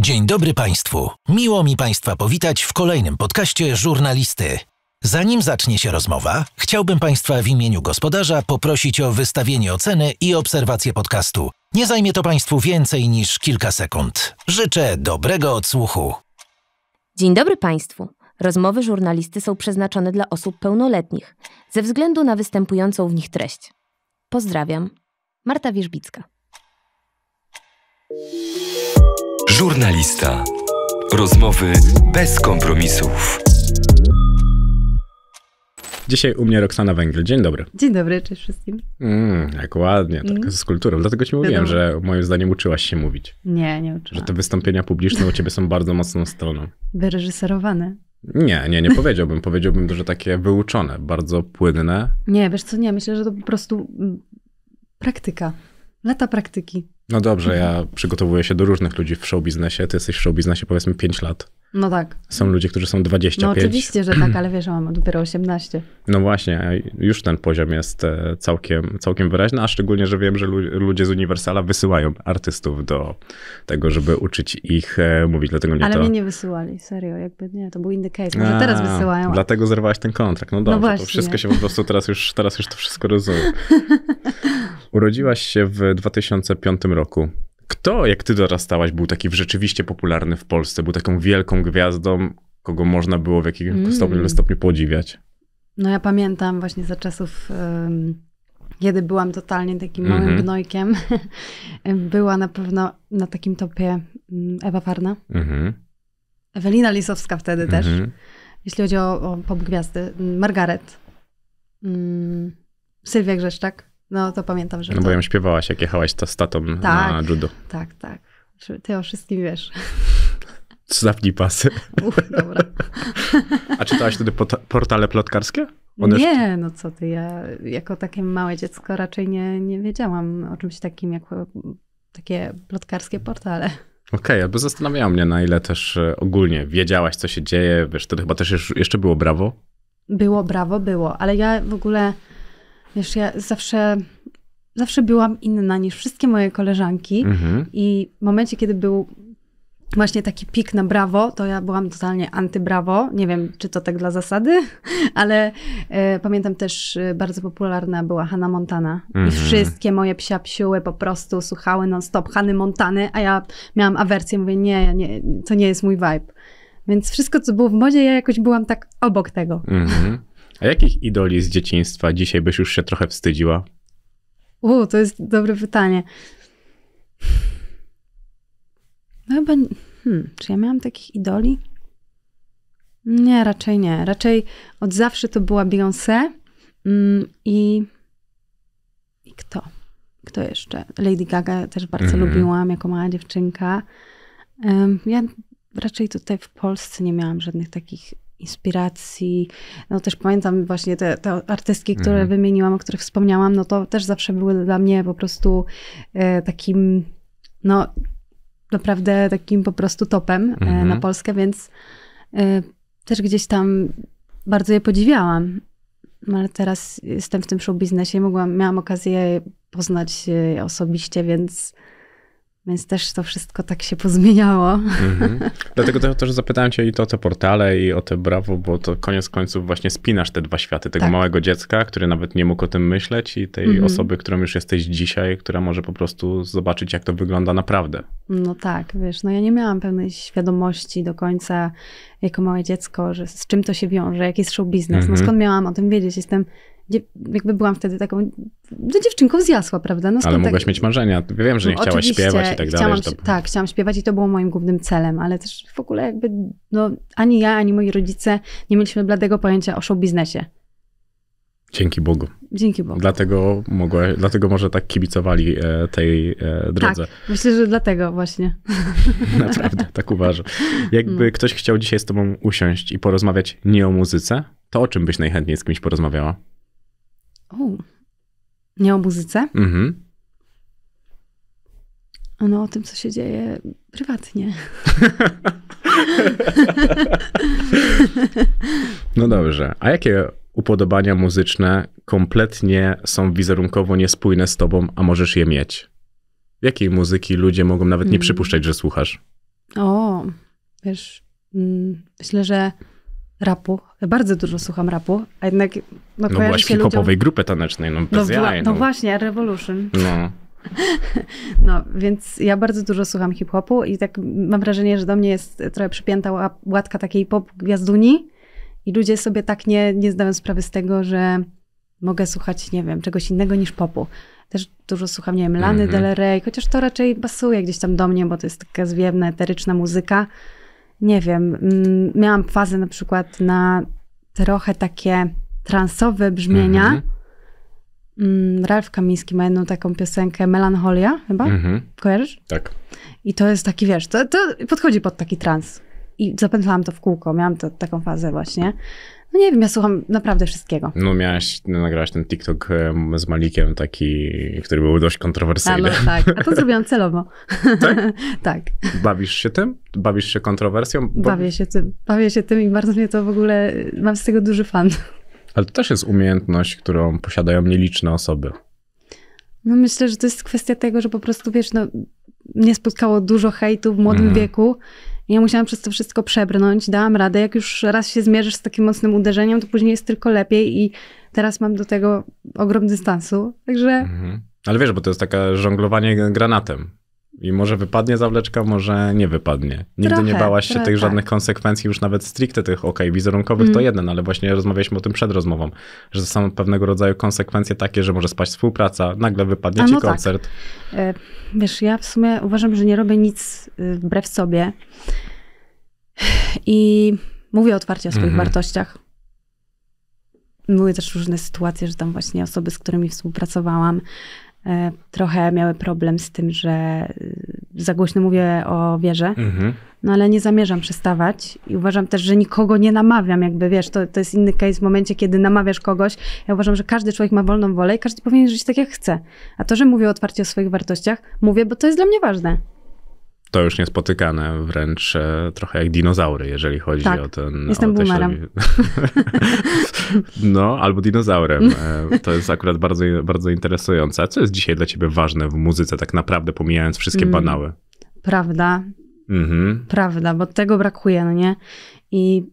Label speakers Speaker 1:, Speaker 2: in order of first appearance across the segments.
Speaker 1: Dzień dobry Państwu. Miło mi Państwa powitać w kolejnym podcaście Żurnalisty. Zanim zacznie się rozmowa, chciałbym Państwa w imieniu gospodarza poprosić o wystawienie oceny i obserwację podcastu. Nie zajmie to Państwu więcej niż kilka sekund.
Speaker 2: Życzę dobrego odsłuchu.
Speaker 3: Dzień dobry Państwu. Rozmowy żurnalisty są przeznaczone dla osób pełnoletnich ze względu na występującą w nich treść. Pozdrawiam. Marta Wierzbicka.
Speaker 1: Żurnalista. Rozmowy bez kompromisów. Dzisiaj u mnie Roxana Węgiel. Dzień dobry.
Speaker 3: Dzień dobry, cześć wszystkim.
Speaker 1: Mm, jak ładnie, tak mm. z kulturą. Dlatego ci mówiłem, Wiadomo. że moim zdaniem uczyłaś się mówić.
Speaker 3: Nie, nie uczyłam.
Speaker 1: Że te wystąpienia publiczne u ciebie są bardzo mocną stroną.
Speaker 3: Wyreżyserowane.
Speaker 1: Nie, nie, nie powiedziałbym. Powiedziałbym, że takie wyuczone, bardzo płynne.
Speaker 3: Nie, wiesz co, nie, myślę, że to po prostu mm, praktyka. Lata praktyki.
Speaker 1: No dobrze, ja mhm. przygotowuję się do różnych ludzi w showbiznesie. biznesie. Ty jesteś w showbiznesie biznesie powiedzmy 5 lat. No tak. Są ludzie, którzy są 25. No oczywiście, że tak,
Speaker 3: ale wiesz, że mam dopiero 18.
Speaker 1: No właśnie, już ten poziom jest e, całkiem, całkiem wyraźny, a szczególnie, że wiem, że ludzie z Uniwersala wysyłają artystów do tego, żeby uczyć ich e, mówić, dlatego nie Ale to... mnie
Speaker 3: nie wysyłali, serio, jakby nie, to był inny case, może a, teraz wysyłają.
Speaker 1: Dlatego zerwałaś ten kontrakt, no, no dobrze, no to wszystko się po prostu teraz już, teraz już to wszystko rozumiem. Urodziłaś się w 2005 roku. Kto, jak ty dorastałaś, był taki rzeczywiście popularny w Polsce? Był taką wielką gwiazdą, kogo można było w jakimś mm. stopniu, stopniu podziwiać?
Speaker 3: No ja pamiętam właśnie za czasów... Um kiedy byłam totalnie takim małym mm -hmm. gnojkiem, była na pewno na takim topie mm, Ewa Farna. Mm -hmm. Ewelina Lisowska wtedy mm -hmm. też. Mhm. Jeśli chodzi o, o pop gwiazdy, Margaret, mm, Sylwia Grzeszczak. No to pamiętam, że. No bo
Speaker 1: ją śpiewałaś, jak jechałaś to z tatą tak, na judo.
Speaker 3: Tak, tak. Ty o wszystkim wiesz.
Speaker 1: Zapnij pasy. Uf, dobra. A czytałaś wtedy portale plotkarskie? One nie,
Speaker 3: jeszcze... no co ty, ja jako takie małe dziecko raczej nie, nie wiedziałam o czymś takim jak takie plotkarskie portale.
Speaker 1: Okej, okay, bo zastanawiało mnie na ile też e, ogólnie wiedziałaś co się dzieje, wiesz, to chyba też jeszcze było brawo?
Speaker 3: Było brawo, było, ale ja w ogóle Wiesz, ja zawsze, zawsze byłam inna niż wszystkie moje koleżanki mhm. i w momencie, kiedy był właśnie taki pik na brawo, to ja byłam totalnie antybrawo. Nie wiem, czy to tak dla zasady, ale y, pamiętam też y, bardzo popularna była Hanna Montana. I mhm. wszystkie moje psia psiuły po prostu słuchały non-stop Hanny Montany, a ja miałam awersję, mówię, nie, nie, to nie jest mój vibe. Więc wszystko, co było w modzie, ja jakoś byłam tak obok tego.
Speaker 1: Mhm. A jakich idoli z dzieciństwa dzisiaj byś już się trochę wstydziła?
Speaker 3: U, to jest dobre pytanie. No chyba. Hmm, czy ja miałam takich idoli? Nie, raczej nie. Raczej od zawsze to była Beyoncé mm, i, i kto? Kto jeszcze? Lady Gaga też bardzo mm -hmm. lubiłam jako mała dziewczynka. Um, ja raczej tutaj w Polsce nie miałam żadnych takich inspiracji. No też pamiętam właśnie te, te artystki, które mhm. wymieniłam, o których wspomniałam, no to też zawsze były dla mnie po prostu e, takim, no naprawdę takim po prostu topem e, mhm. na Polskę, więc e, też gdzieś tam bardzo je podziwiałam. No, ale teraz jestem w tym show biznesie, mogłam, miałam okazję poznać osobiście, więc więc też to wszystko tak się pozmieniało.
Speaker 2: Mhm.
Speaker 1: Dlatego też, zapytałem cię i to, o te portale, i o te Bravo, bo to koniec końców właśnie spinasz te dwa światy. Tego tak. małego dziecka, który nawet nie mógł o tym myśleć i tej mhm. osoby, którą już jesteś dzisiaj, która może po prostu zobaczyć, jak to wygląda naprawdę.
Speaker 3: No tak, wiesz, no ja nie miałam pewnej świadomości do końca jako małe dziecko, że z czym to się wiąże, jaki jest show biznes. No mhm. No skąd miałam o tym wiedzieć? Jestem jakby byłam wtedy taką no, dziewczynką z jasła, prawda? No, ale mogłaś tak...
Speaker 1: mieć marzenia. Wiem, że nie no, chciałaś śpiewać i tak dalej. To...
Speaker 3: Tak, chciałam śpiewać i to było moim głównym celem, ale też w ogóle jakby no, ani ja, ani moi rodzice nie mieliśmy bladego pojęcia o show biznesie. Dzięki Bogu. Dzięki Bogu.
Speaker 1: Dlatego, mogła, dlatego może tak kibicowali e, tej e, drodze. Tak,
Speaker 3: myślę, że dlatego właśnie. Naprawdę,
Speaker 1: tak uważam. Jakby mm. ktoś chciał dzisiaj z tobą usiąść i porozmawiać nie o muzyce, to o czym byś najchętniej z kimś porozmawiała?
Speaker 3: O, nie o muzyce? Mhm. No o tym, co się dzieje prywatnie.
Speaker 1: no dobrze. A jakie upodobania muzyczne kompletnie są wizerunkowo niespójne z tobą, a możesz je mieć? Jakiej muzyki ludzie mogą nawet nie mm. przypuszczać, że słuchasz?
Speaker 3: O, wiesz, mm, myślę, że rapu. Bardzo dużo słucham rapu, a jednak no, no hip-hopowej
Speaker 1: grupę tanecznej, no no, jaj, no. no
Speaker 3: właśnie, Revolution. No. No, więc ja bardzo dużo słucham hip-hopu i tak mam wrażenie, że do mnie jest trochę przypięta łatka takiej pop gwiazduni i ludzie sobie tak nie, nie zdają sprawy z tego, że mogę słuchać, nie wiem, czegoś innego niż popu. Też dużo słucham, nie wiem, Lany mm -hmm. Del Rey, chociaż to raczej pasuje gdzieś tam do mnie, bo to jest taka zwiewna, eteryczna muzyka nie wiem, mm, miałam fazę na przykład na trochę takie transowe brzmienia. Mhm. Mm -hmm. Ralf Kamiński ma jedną taką piosenkę, Melancholia chyba, mm -hmm. kojarzysz? Tak. I to jest taki, wiesz, to, to podchodzi pod taki trans. I zapętlałam to w kółko, miałam to, taką fazę właśnie. No nie wiem, ja słucham naprawdę wszystkiego.
Speaker 1: No miałaś, no, nagrałaś ten TikTok z Malikiem taki, który był dość kontrowersyjny. A no, tak, a to
Speaker 3: zrobiłam celowo. Tak? tak?
Speaker 1: Bawisz się tym? Bawisz się kontrowersją? Bo... Bawię
Speaker 3: się tym, bawię się tym i bardzo mnie to w ogóle, mam z tego duży fan.
Speaker 1: Ale to też jest umiejętność, którą posiadają nieliczne osoby.
Speaker 3: No myślę, że to jest kwestia tego, że po prostu, wiesz, no, mnie spotkało dużo hejtu w młodym mm. wieku ja musiałam przez to wszystko przebrnąć, dałam radę. Jak już raz się zmierzysz z takim mocnym uderzeniem, to później jest tylko lepiej i teraz mam do tego ogrom dystansu. Także.
Speaker 1: Mhm. Ale wiesz, bo to jest takie żonglowanie granatem. I może wypadnie zawleczka, może nie wypadnie. Nigdy trochę, nie bałaś się tych tak. żadnych konsekwencji, już nawet stricte tych ok, wizerunkowych mm. to jeden, ale właśnie rozmawialiśmy o tym przed rozmową, że są pewnego rodzaju konsekwencje takie, że może spaść współpraca, nagle wypadnie A ci no tak. koncert.
Speaker 3: Tak. Wiesz, ja w sumie uważam, że nie robię nic y, wbrew sobie i mówię otwarcie o swoich mm. wartościach. Były też różne sytuacje, że tam właśnie osoby, z którymi współpracowałam, E, trochę miały problem z tym, że y, za głośno mówię o wierze, mhm. no ale nie zamierzam przestawać i uważam też, że nikogo nie namawiam, jakby wiesz, to, to jest inny case w momencie, kiedy namawiasz kogoś. Ja uważam, że każdy człowiek ma wolną wolę i każdy powinien żyć tak, jak chce. A to, że mówię otwarcie o swoich wartościach, mówię, bo to jest dla mnie ważne
Speaker 1: to już niespotykane, wręcz e, trochę jak dinozaury, jeżeli chodzi tak. o ten... Jestem o te boomerem. no, albo dinozaurem. E, to jest akurat bardzo, bardzo interesujące. A co jest dzisiaj dla ciebie ważne w muzyce, tak naprawdę pomijając wszystkie mm. banały? Prawda. Mhm.
Speaker 3: Prawda, bo tego brakuje, no nie? I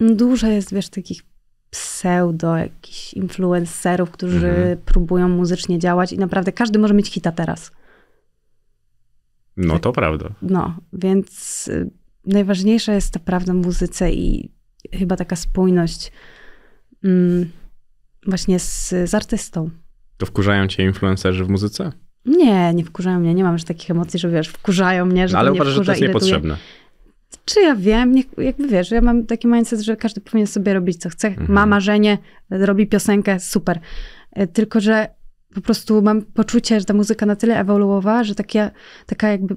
Speaker 3: dużo jest, wiesz, takich pseudo jakichś influencerów, którzy mhm. próbują muzycznie działać i naprawdę każdy może mieć hita teraz.
Speaker 1: No tak, to prawda.
Speaker 3: No, więc y, najważniejsza jest ta prawda w muzyce i chyba taka spójność mm, właśnie z, z artystą.
Speaker 1: To wkurzają cię influencerzy w muzyce?
Speaker 3: Nie, nie wkurzają mnie. Nie mam już takich emocji, że wiesz, wkurzają mnie, że no, Ale uważasz, że to jest niepotrzebne. Czy ja wiem? Nie, jakby wiesz, ja mam taki mindset, że każdy powinien sobie robić co chce. Mhm. Ma marzenie, robi piosenkę, super. E, tylko, że po prostu mam poczucie, że ta muzyka na tyle ewoluowała, że taka, taka jakby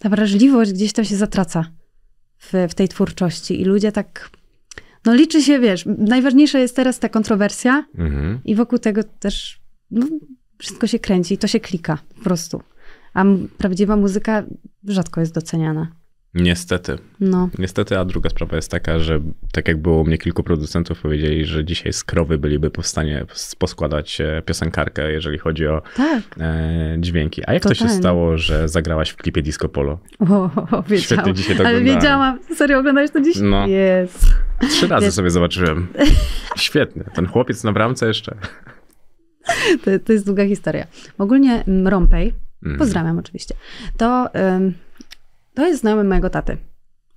Speaker 3: ta wrażliwość gdzieś tam się zatraca w, w tej twórczości i ludzie tak no liczy się, wiesz, najważniejsza jest teraz ta kontrowersja mhm. i wokół tego też no, wszystko się kręci i to się klika po prostu. A prawdziwa muzyka rzadko jest doceniana.
Speaker 1: Niestety. No. Niestety, a druga sprawa jest taka, że tak jak było mnie kilku producentów powiedzieli, że dzisiaj z krowy byliby w stanie poskładać e, piosenkarkę, jeżeli chodzi o tak. E, dźwięki. A jak to, to się stało, że zagrałaś w klipie Disco Polo?
Speaker 2: O,
Speaker 3: wiedziałam. Świetnie dzisiaj to Ale wiedziałam. Serio, oglądasz to dzisiaj? No. Yes. Trzy razy yes. sobie
Speaker 1: zobaczyłem. Świetnie. Ten chłopiec na bramce jeszcze.
Speaker 3: To, to jest długa historia. Ogólnie Rompej, mm. Mhm. pozdrawiam oczywiście, to... To jest znajomy mojego taty.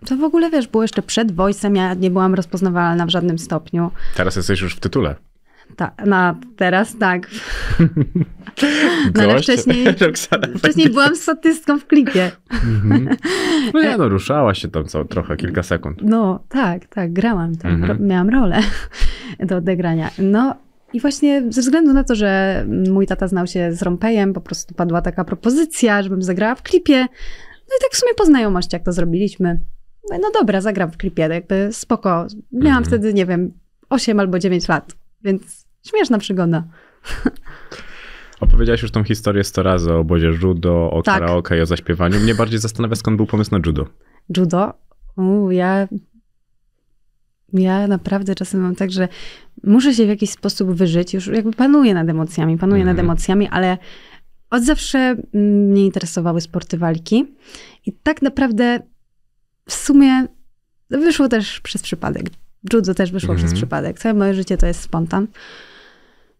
Speaker 3: To w ogóle, wiesz, było jeszcze przed Voice'em, ja nie byłam rozpoznawalna w żadnym stopniu.
Speaker 1: Teraz jesteś już w tytule.
Speaker 3: Ta, na teraz tak. No, ale wcześniej,
Speaker 1: wcześniej
Speaker 3: byłam statystką w klipie. Mhm.
Speaker 1: No ja no, ruszała się tam co, trochę, kilka sekund.
Speaker 3: No tak, tak, grałam tam, mm miałam rolę do odegrania. No i właśnie ze względu na to, że mój tata znał się z Rompejem, po prostu padła taka propozycja, żebym zagrała w klipie. No i tak w sumie po znajomości, jak to zrobiliśmy. no dobra, zagram w klipie, jakby spoko. Miałam mhm. wtedy, nie wiem, 8 albo 9 lat, więc śmieszna przygoda.
Speaker 1: Opowiedziałaś już tą historię 100 razy o obozie judo, o tak. karaoke i o zaśpiewaniu. Mnie bardziej zastanawia, skąd był pomysł na judo.
Speaker 3: Judo? U, ja... Ja naprawdę czasem mam tak, że muszę się w jakiś sposób wyżyć. Już jakby panuję nad emocjami, panuję nad mhm. emocjami, ale od zawsze mm, mnie interesowały sporty walki i tak naprawdę w sumie wyszło też przez przypadek. Judo też wyszło mm -hmm. przez mhm. przypadek. Całe moje życie to jest spontan.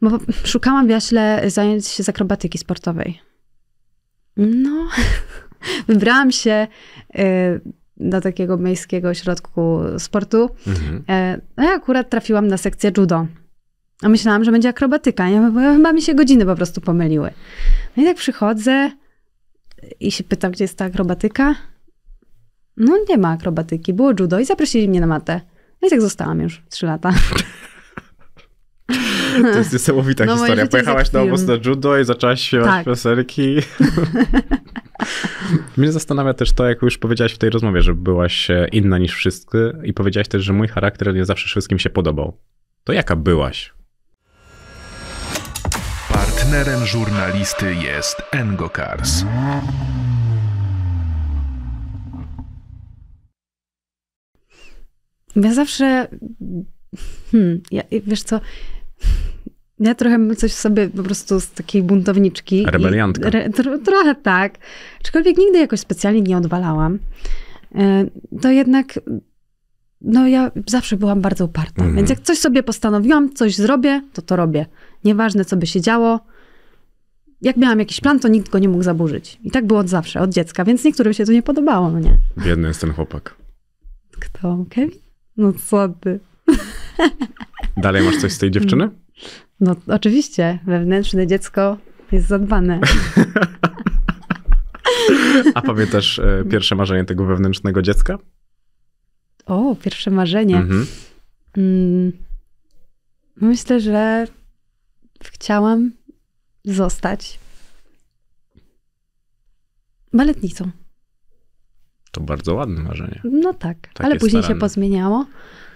Speaker 3: Bo szukałam w Jaśle zajęć z akrobatyki sportowej. No, wybrałam się y, do takiego miejskiego ośrodku sportu. Mhm. E, no i akurat trafiłam na sekcję judo. A myślałam, że będzie akrobatyka. Ja, chyba mi się godziny po prostu pomyliły. No i tak przychodzę i się pytam, gdzie jest ta akrobatyka. No nie ma akrobatyki, było judo i zaprosili mnie na matę. No i tak zostałam już trzy lata.
Speaker 2: To jest niesamowita no, historia. Pojechałaś na obóz na
Speaker 1: judo i zaczęłaś śpiewać tak. piosenki. Mnie zastanawia też to, jak już powiedziałaś w tej rozmowie, że byłaś e, inna niż wszyscy i powiedziałaś też, że mój charakter nie zawsze wszystkim się podobał. To jaka byłaś? Partnerem żurnalisty jest Engokars.
Speaker 3: Ja zawsze. Hmm, ja, wiesz co? Ja trochę coś sobie po prostu z takiej buntowniczki. Rebeliantka. Re, tro, trochę tak. Aczkolwiek nigdy jakoś specjalnie nie odwalałam. E, to jednak no ja zawsze byłam bardzo uparta. Mm. Więc mhm. jak coś sobie postanowiłam, coś zrobię, to to robię. Nieważne, co by się działo, jak miałam jakiś plan, to nikt go nie mógł zaburzyć. I tak było od zawsze, od dziecka, więc niektórym się to nie podobało, no nie.
Speaker 1: Biedny jest ten chłopak.
Speaker 3: Kto? Kevin? No co ty?
Speaker 1: Dalej masz coś z tej dziewczyny?
Speaker 3: No, no oczywiście, wewnętrzne dziecko jest zadbane.
Speaker 1: A pamiętasz e, pierwsze marzenie tego wewnętrznego dziecka?
Speaker 3: O, pierwsze marzenie. Mhm. Mm, myślę, że chciałam zostać baletnicą.
Speaker 1: To bardzo ładne marzenie. No tak, Takie ale później się
Speaker 3: pozmieniało.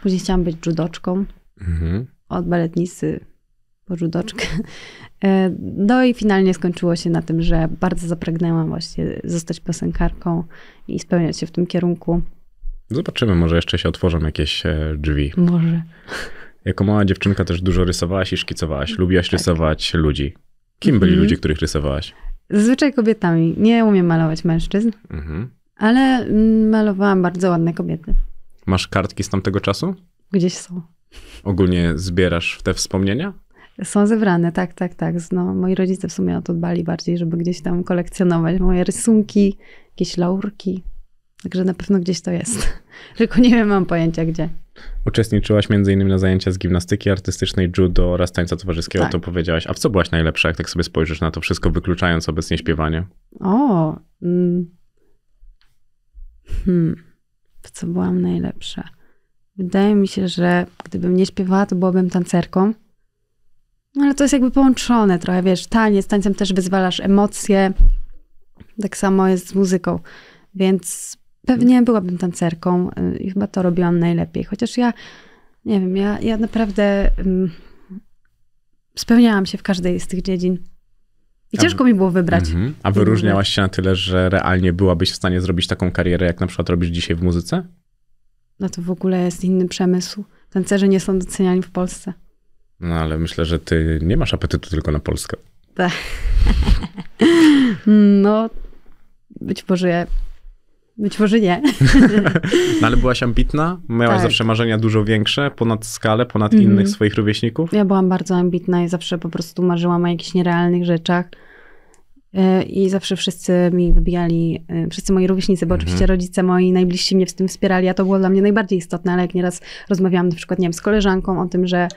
Speaker 3: Później chciałam być judoczką. Mhm. Od baletnicy po judoczkę. E, no i finalnie skończyło się na tym, że bardzo zapragnęłam właśnie zostać piosenkarką i spełniać się w tym kierunku.
Speaker 1: Zobaczymy, może jeszcze się otworzą jakieś e, drzwi. Może. Jako mała dziewczynka też dużo rysowałaś i szkicowałaś. Lubiłaś tak. rysować ludzi. Kim byli mhm. ludzie, których rysowałaś?
Speaker 3: Zazwyczaj kobietami. Nie umiem malować mężczyzn, mhm. ale mm, malowałam bardzo ładne kobiety.
Speaker 1: Masz kartki z tamtego czasu? Gdzieś są. Ogólnie zbierasz te wspomnienia?
Speaker 3: Są zebrane, tak, tak, tak. No, moi rodzice w sumie o to dbali bardziej, żeby gdzieś tam kolekcjonować moje rysunki, jakieś laurki. Także na pewno gdzieś to jest. Tylko nie wiem, mam pojęcia gdzie.
Speaker 1: Uczestniczyłaś m.in. na zajęciach z gimnastyki artystycznej, judo oraz tańca towarzyskiego, tak. to powiedziałaś. A w co byłaś najlepsza, jak tak sobie spojrzysz na to wszystko, wykluczając obecnie śpiewanie?
Speaker 2: O, mm.
Speaker 3: hmm. w co byłam najlepsza? Wydaje mi się, że gdybym nie śpiewała, to byłabym tancerką. No, ale to jest jakby połączone trochę, wiesz, taniec, tańcem też wyzwalasz emocje. Tak samo jest z muzyką. Więc Pewnie byłabym tancerką y, i chyba to robiłam najlepiej. Chociaż ja, nie wiem, ja, ja naprawdę um, spełniałam się w każdej z tych dziedzin. I ciężko mi było wybrać. Mhm.
Speaker 1: A wyróżniałaś się na tyle, że realnie byłabyś w stanie zrobić taką karierę, jak na przykład robisz dzisiaj w muzyce?
Speaker 3: No to w ogóle jest inny przemysł. Tancerzy nie są doceniani w Polsce.
Speaker 1: No ale myślę, że ty nie masz apetytu tylko na Polskę.
Speaker 3: Tak. no, być może być może nie.
Speaker 1: no ale byłaś ambitna, miałaś tak. zawsze marzenia dużo większe, ponad skalę, ponad mm -hmm. innych swoich rówieśników.
Speaker 3: Ja byłam bardzo ambitna i zawsze po prostu marzyłam o jakichś nierealnych rzeczach. E, I zawsze wszyscy mi wybijali, e, wszyscy moi rówieśnicy, bo mhm. oczywiście rodzice moi najbliżsi mnie w tym wspierali, a to było dla mnie najbardziej istotne, ale jak nieraz rozmawiałam na przykład, nie wiem, z koleżanką o tym, że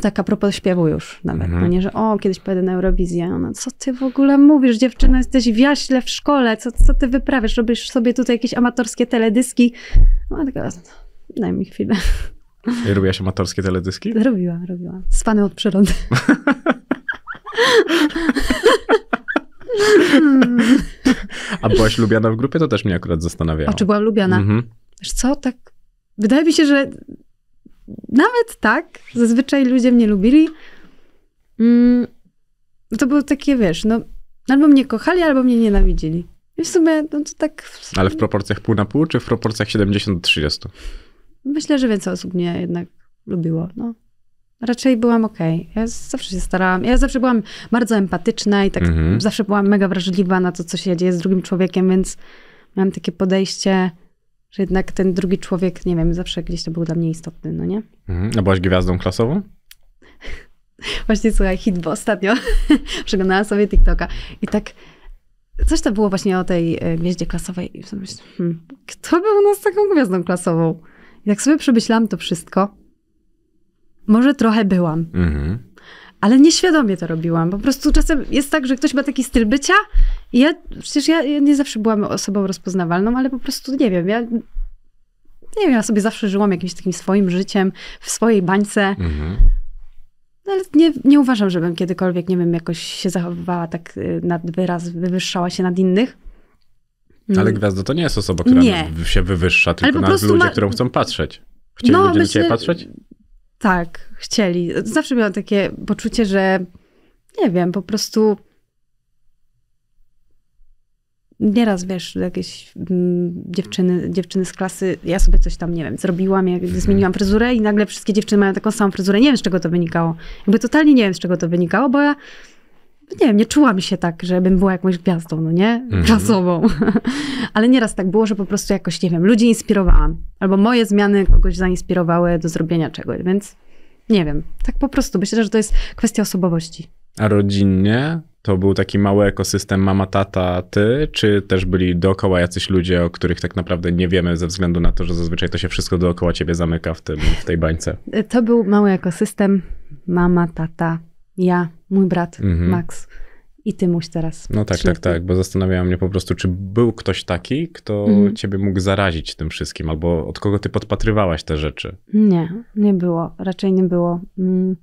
Speaker 3: tak a propos śpiewu już nawet, mhm. No nie, że o, kiedyś pojedę na Eurowizję, no, no co ty w ogóle mówisz, dziewczyna, jesteś w jaśle w szkole, co, co ty wyprawiasz, robisz sobie tutaj jakieś amatorskie teledyski. No, tylko daj mi chwilę.
Speaker 1: I robiłaś amatorskie teledyski?
Speaker 3: Robiłam, robiłam. Z od przyrody.
Speaker 1: a byłaś lubiana w grupie? To też mnie akurat zastanawia. czy byłam lubiana? Mhm.
Speaker 3: Wiesz co, tak wydaje mi się, że nawet tak. Zazwyczaj ludzie mnie lubili. Mm, to było takie, wiesz, no albo mnie kochali, albo mnie nienawidzili. I w sumie, no to tak...
Speaker 1: W Ale w proporcjach pół na pół, czy w proporcjach 70 do 30?
Speaker 3: Myślę, że więcej osób mnie jednak lubiło, no. Raczej byłam okej. Okay. Ja zawsze się starałam. Ja zawsze byłam bardzo empatyczna i tak mhm. zawsze byłam mega wrażliwa na to, co się dzieje z drugim człowiekiem, więc miałam takie podejście że jednak ten drugi człowiek, nie wiem, zawsze gdzieś to był dla mnie istotny, no nie?
Speaker 1: Mhm. A byłaś gwiazdą klasową?
Speaker 3: Właśnie słuchaj, hit, bo ostatnio przeglądałam sobie TikToka i tak coś to było właśnie o tej e, gwieździe klasowej i sobie myślę, hmm, kto był u nas taką gwiazdą klasową? I tak sobie przemyślałam to wszystko. Może trochę byłam. Mhm ale nieświadomie to robiłam. Po prostu czasem jest tak, że ktoś ma taki styl bycia i ja, przecież ja, ja nie zawsze byłam osobą rozpoznawalną, ale po prostu nie wiem, ja nie wiem, ja sobie zawsze żyłam jakimś takim swoim życiem, w swojej bańce. Mhm. No, ale nie, nie uważam, żebym kiedykolwiek, nie wiem, jakoś się zachowywała tak y, nad wyraz, wywyższała się nad innych. Mm. Ale
Speaker 1: gwiazda to nie jest osoba, która nie. się wywyższa, tylko nad ludzie, ma... którą chcą patrzeć. Chcieli no, ludzie myślę, na patrzeć?
Speaker 3: Tak, chcieli. Zawsze miałam takie poczucie, że nie wiem, po prostu Nieraz wiesz, jakieś mm, dziewczyny, dziewczyny z klasy, ja sobie coś tam, nie wiem, zrobiłam, jak mhm. zmieniłam fryzurę i nagle wszystkie dziewczyny mają taką samą fryzurę. Nie wiem, z czego to wynikało. Jakby totalnie nie wiem, z czego to wynikało, bo ja no nie wiem, nie czułam się tak, żebym była jakąś gwiazdą, no nie? Mhm. Klasową. Ale nieraz tak było, że po prostu jakoś, nie wiem, ludzi inspirowałam. Albo moje zmiany kogoś zainspirowały do zrobienia czegoś, więc nie wiem. Tak po prostu. Myślę, że to jest kwestia osobowości.
Speaker 1: A rodzinnie? to był taki mały ekosystem mama, tata, ty, czy też byli dookoła jacyś ludzie, o których tak naprawdę nie wiemy ze względu na to, że zazwyczaj to się wszystko dookoła ciebie zamyka w, tym, w tej bańce?
Speaker 3: To był mały ekosystem mama, tata, ja, mój brat mhm. Max i ty muś teraz. No tak, tak, tak,
Speaker 1: bo zastanawiałam mnie po prostu, czy był ktoś taki, kto mhm. ciebie mógł zarazić tym wszystkim, albo od kogo ty podpatrywałaś te rzeczy?
Speaker 3: Nie, nie było, raczej nie było. Mm,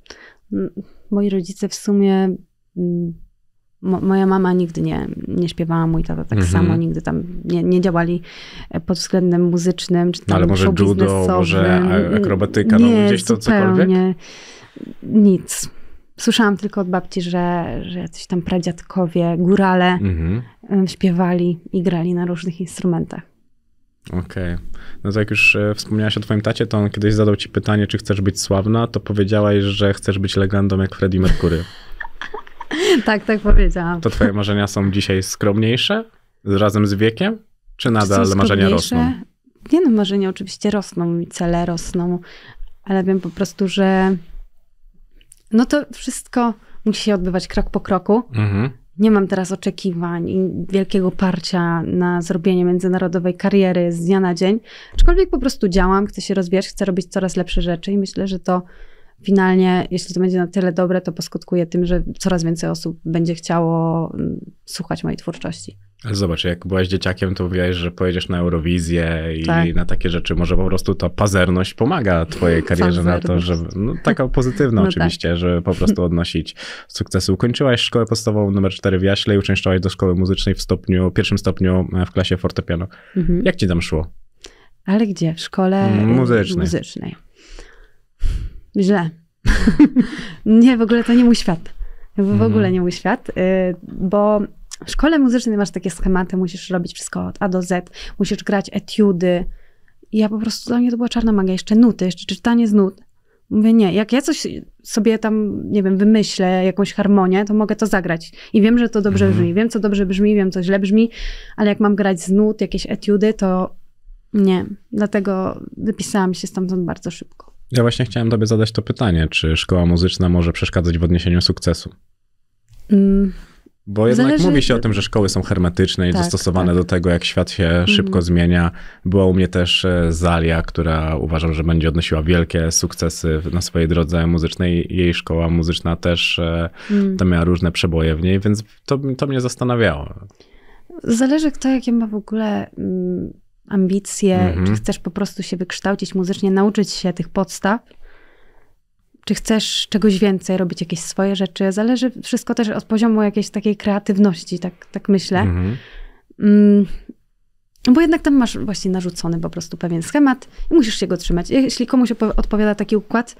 Speaker 3: mm, moi rodzice w sumie mm, Mo, moja mama nigdy nie, nie śpiewała, mój tata tak mhm. samo, nigdy tam nie, nie działali e, pod względem muzycznym, czy tam no Ale może judo, może akrobatyka, no, nie, no gdzieś to cokolwiek? nic. Słyszałam tylko od babci, że, że jacyś tam pradziadkowie, górale mhm. e, śpiewali i grali na różnych instrumentach.
Speaker 1: Okej. Okay. No to jak już e, wspomniałaś o twoim tacie, to on kiedyś zadał ci pytanie, czy chcesz być sławna, to powiedziałaś, że chcesz być legendą jak Freddie Mercury.
Speaker 3: tak, tak powiedziałam. To twoje
Speaker 1: marzenia są dzisiaj skromniejsze razem z wiekiem? Czy nadal czy marzenia rosną?
Speaker 3: Nie no, marzenia oczywiście rosną i cele rosną, ale wiem po prostu, że no to wszystko musi się odbywać krok po kroku. Mhm. Nie mam teraz oczekiwań i wielkiego parcia na zrobienie międzynarodowej kariery z dnia na dzień, aczkolwiek po prostu działam, chcę się rozwijać, chcę robić coraz lepsze rzeczy i myślę, że to finalnie, jeśli to będzie na tyle dobre, to poskutkuje tym, że coraz więcej osób będzie chciało mm, słuchać mojej twórczości.
Speaker 1: Ale zobacz, jak byłaś dzieciakiem, to mówiłaś, że pojedziesz na Eurowizję i tak. na takie rzeczy. Może po prostu ta pazerność pomaga twojej karierze na to, żeby... No, taka pozytywna no oczywiście, tak. żeby po prostu odnosić sukcesy. Ukończyłaś szkołę podstawową numer 4 w Jaśle i uczęszczałaś do szkoły muzycznej w stopniu, pierwszym stopniu e, w klasie fortepianu. Mhm. Jak ci tam szło?
Speaker 3: Ale gdzie? W szkole mm, muzycznej. muzycznej źle. nie, w ogóle to nie mój świat. W mhm. ogóle nie mój świat, y, bo w szkole muzycznej masz takie schematy, musisz robić wszystko od A do Z, musisz grać etiudy. I ja po prostu, dla mnie to była czarna magia, jeszcze nuty, jeszcze czytanie z nut. Mówię, nie, jak ja coś sobie tam, nie wiem, wymyślę, jakąś harmonię, to mogę to zagrać. I wiem, że to dobrze mhm. brzmi, wiem, co dobrze brzmi, wiem, co źle brzmi, ale jak mam grać z nut, jakieś etiudy, to nie. Dlatego wypisałam się stamtąd bardzo szybko.
Speaker 1: Ja właśnie chciałem tobie zadać to pytanie, czy szkoła muzyczna może przeszkadzać w odniesieniu sukcesu? Mm. Bo jednak Zależy... mówi się o tym, że szkoły są hermetyczne i tak, dostosowane tak. do tego, jak świat się mhm. szybko mm. zmienia. Była u mnie też e, Zalia, która uważam, że będzie odnosiła wielkie sukcesy na swojej drodze muzycznej. Jej szkoła muzyczna też e, mm. tam miała różne przeboje w niej, więc to, to mnie zastanawiało.
Speaker 3: Zależy kto, jakie ma w ogóle mm, ambicje, mhm. czy chcesz po prostu się wykształcić muzycznie, nauczyć się tych podstaw, czy chcesz czegoś więcej, robić jakieś swoje rzeczy. Zależy wszystko też od poziomu jakiejś takiej kreatywności, tak, tak myślę. Mhm. Mm, bo jednak tam masz właśnie narzucony po prostu pewien schemat i musisz się go trzymać. Jeśli komuś odpowiada taki układ,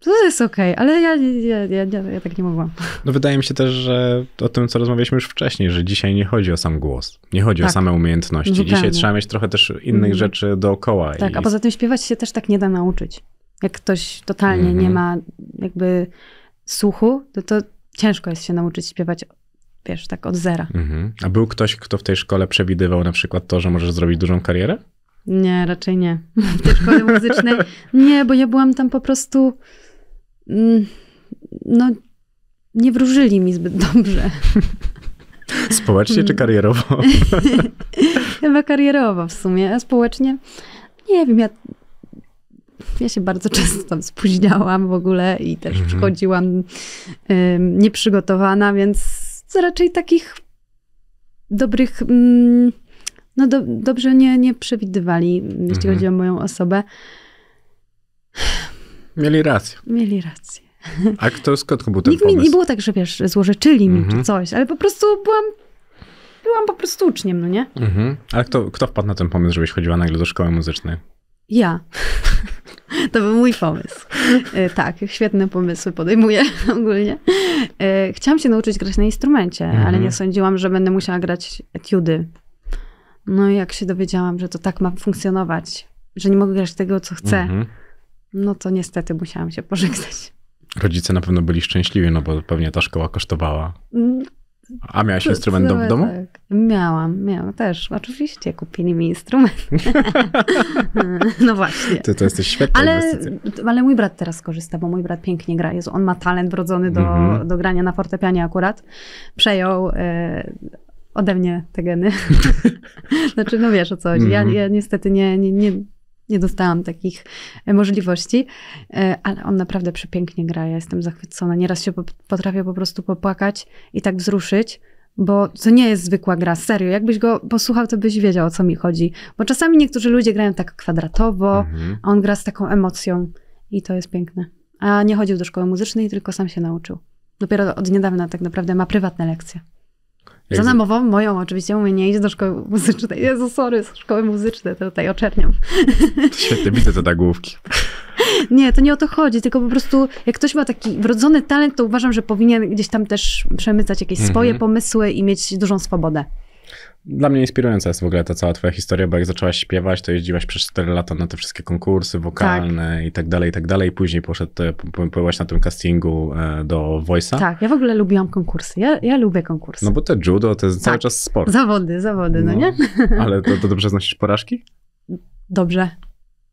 Speaker 3: to jest okej, okay, ale ja, ja, ja, ja, tak nie mogłam.
Speaker 1: No wydaje mi się też, że o tym, co rozmawialiśmy już wcześniej, że dzisiaj nie chodzi o sam głos, nie chodzi tak. o same umiejętności. Zupełnie. Dzisiaj trzeba mieć trochę też innych mm. rzeczy dookoła. Tak, i... a poza tym
Speaker 3: śpiewać się też tak nie da nauczyć. Jak ktoś totalnie mm -hmm. nie mhm. ma jakby słuchu, to, to ciężko jest się nauczyć śpiewać wiesz, tak od zera.
Speaker 1: Mhm. A był ktoś, kto w tej szkole przewidywał na przykład to, że możesz zrobić dużą karierę?
Speaker 3: Nie, raczej nie. W tej szkole muzycznej nie, bo ja byłam tam po prostu Mm, no, nie wróżyli mi zbyt dobrze.
Speaker 1: Społecznie czy karierowo?
Speaker 3: Chyba karierowo w sumie, a społecznie nie wiem, ja, ja się bardzo często tam spóźniałam w ogóle i też mhm. przychodziłam nieprzygotowana, więc raczej takich dobrych, mm, no do, dobrze nie, nie przewidywali, jeśli mhm. chodzi o moją osobę. Mieli rację. Mieli rację.
Speaker 1: A kto, skąd był ten Nikt pomysł? Mi, nie było
Speaker 3: tak, że wiesz, złożyczyli mi mhm. czy coś, ale po prostu byłam, byłam po prostu uczniem, no nie?
Speaker 1: Mhm. Ale kto, kto wpadł na ten pomysł, żebyś chodziła nagle do szkoły muzycznej?
Speaker 3: Ja. To był mój pomysł. E, tak, świetne pomysły podejmuję ogólnie. E, chciałam się nauczyć grać na instrumencie, mhm. ale nie sądziłam, że będę musiała grać etiudy. No i jak się dowiedziałam, że to tak ma funkcjonować, że nie mogę grać tego, co chcę, mhm no to niestety musiałam się pożegnać.
Speaker 1: Rodzice na pewno byli szczęśliwi, no bo pewnie ta szkoła kosztowała. Mm. A miałaś instrument do, w domu?
Speaker 3: Tak. Miałam, miałam też. Oczywiście kupili mi instrument. no właśnie.
Speaker 1: Ty to jesteś świetny. ale,
Speaker 3: Ale mój brat teraz korzysta, bo mój brat pięknie gra. Jezu, on ma talent wrodzony do, mm -hmm. do grania na fortepianie akurat. Przejął e, ode mnie te geny. znaczy, no wiesz o co chodzi. Mm -hmm. ja, mhm. ja niestety nie, nie, nie nie dostałam takich e, możliwości, e, ale on naprawdę przepięknie gra, ja jestem zachwycona. Nieraz się potrafię po prostu popłakać i tak wzruszyć, bo to nie jest zwykła gra, serio. Jakbyś go posłuchał, to byś wiedział, o co mi chodzi. Bo czasami niektórzy ludzie grają tak kwadratowo, mhm. a on gra z taką emocją i to jest piękne. A nie chodził do szkoły muzycznej, tylko sam się nauczył. Dopiero od niedawna tak naprawdę ma prywatne lekcje. Za namową moją oczywiście, u nie idź do szkoły muzycznej. Jezu, sorry, z szkoły muzycznej, to tutaj oczerniam.
Speaker 1: Świetnie, widzę te nagłówki.
Speaker 3: Nie, to nie o to chodzi, tylko po prostu jak ktoś ma taki wrodzony talent, to uważam, że powinien gdzieś tam też przemycać jakieś mhm. swoje pomysły i mieć dużą swobodę.
Speaker 1: Dla mnie inspirująca jest w ogóle ta cała twoja historia, bo jak zaczęłaś śpiewać, to jeździłaś przez 4 lata na te wszystkie konkursy wokalne tak. i tak dalej, i tak dalej. Później poszedł, byłaś e, na tym castingu e, do Voice'a. Tak,
Speaker 3: ja w ogóle lubiłam konkursy. Ja, ja lubię konkursy. No
Speaker 1: bo te judo to jest tak. cały czas sport.
Speaker 3: Zawody, zawody, no, no nie?
Speaker 1: Ale to, to dobrze znosisz porażki? Dobrze.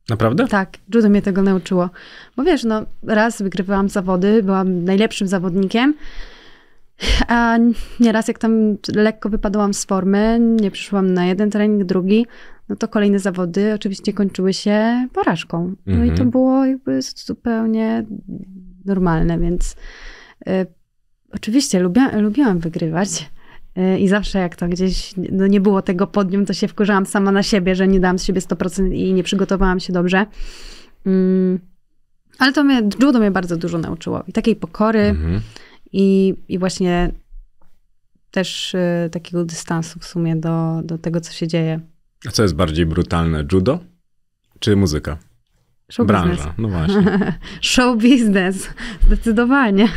Speaker 1: Naprawdę? Tak,
Speaker 3: judo mnie tego nauczyło. Bo wiesz, no raz wygrywałam zawody, byłam najlepszym zawodnikiem, a nieraz jak tam lekko wypadłam z formy, nie przyszłam na jeden trening, drugi, no to kolejne zawody oczywiście kończyły się porażką. No i to mhm. było jakby zupełnie normalne, więc y, oczywiście lubia, lubiłam wygrywać. Y, I zawsze jak to gdzieś no nie było tego podium, to się wkurzałam sama na siebie, że nie dałam z siebie 100% i nie przygotowałam się dobrze. Mm, ale to mnie, judo mnie bardzo dużo nauczyło. I takiej pokory, mhm. I, i właśnie też y, takiego dystansu w sumie do, do tego, co się dzieje.
Speaker 1: A co jest bardziej brutalne, judo czy muzyka? Show Branża, business. no właśnie.
Speaker 3: Show biznes, zdecydowanie.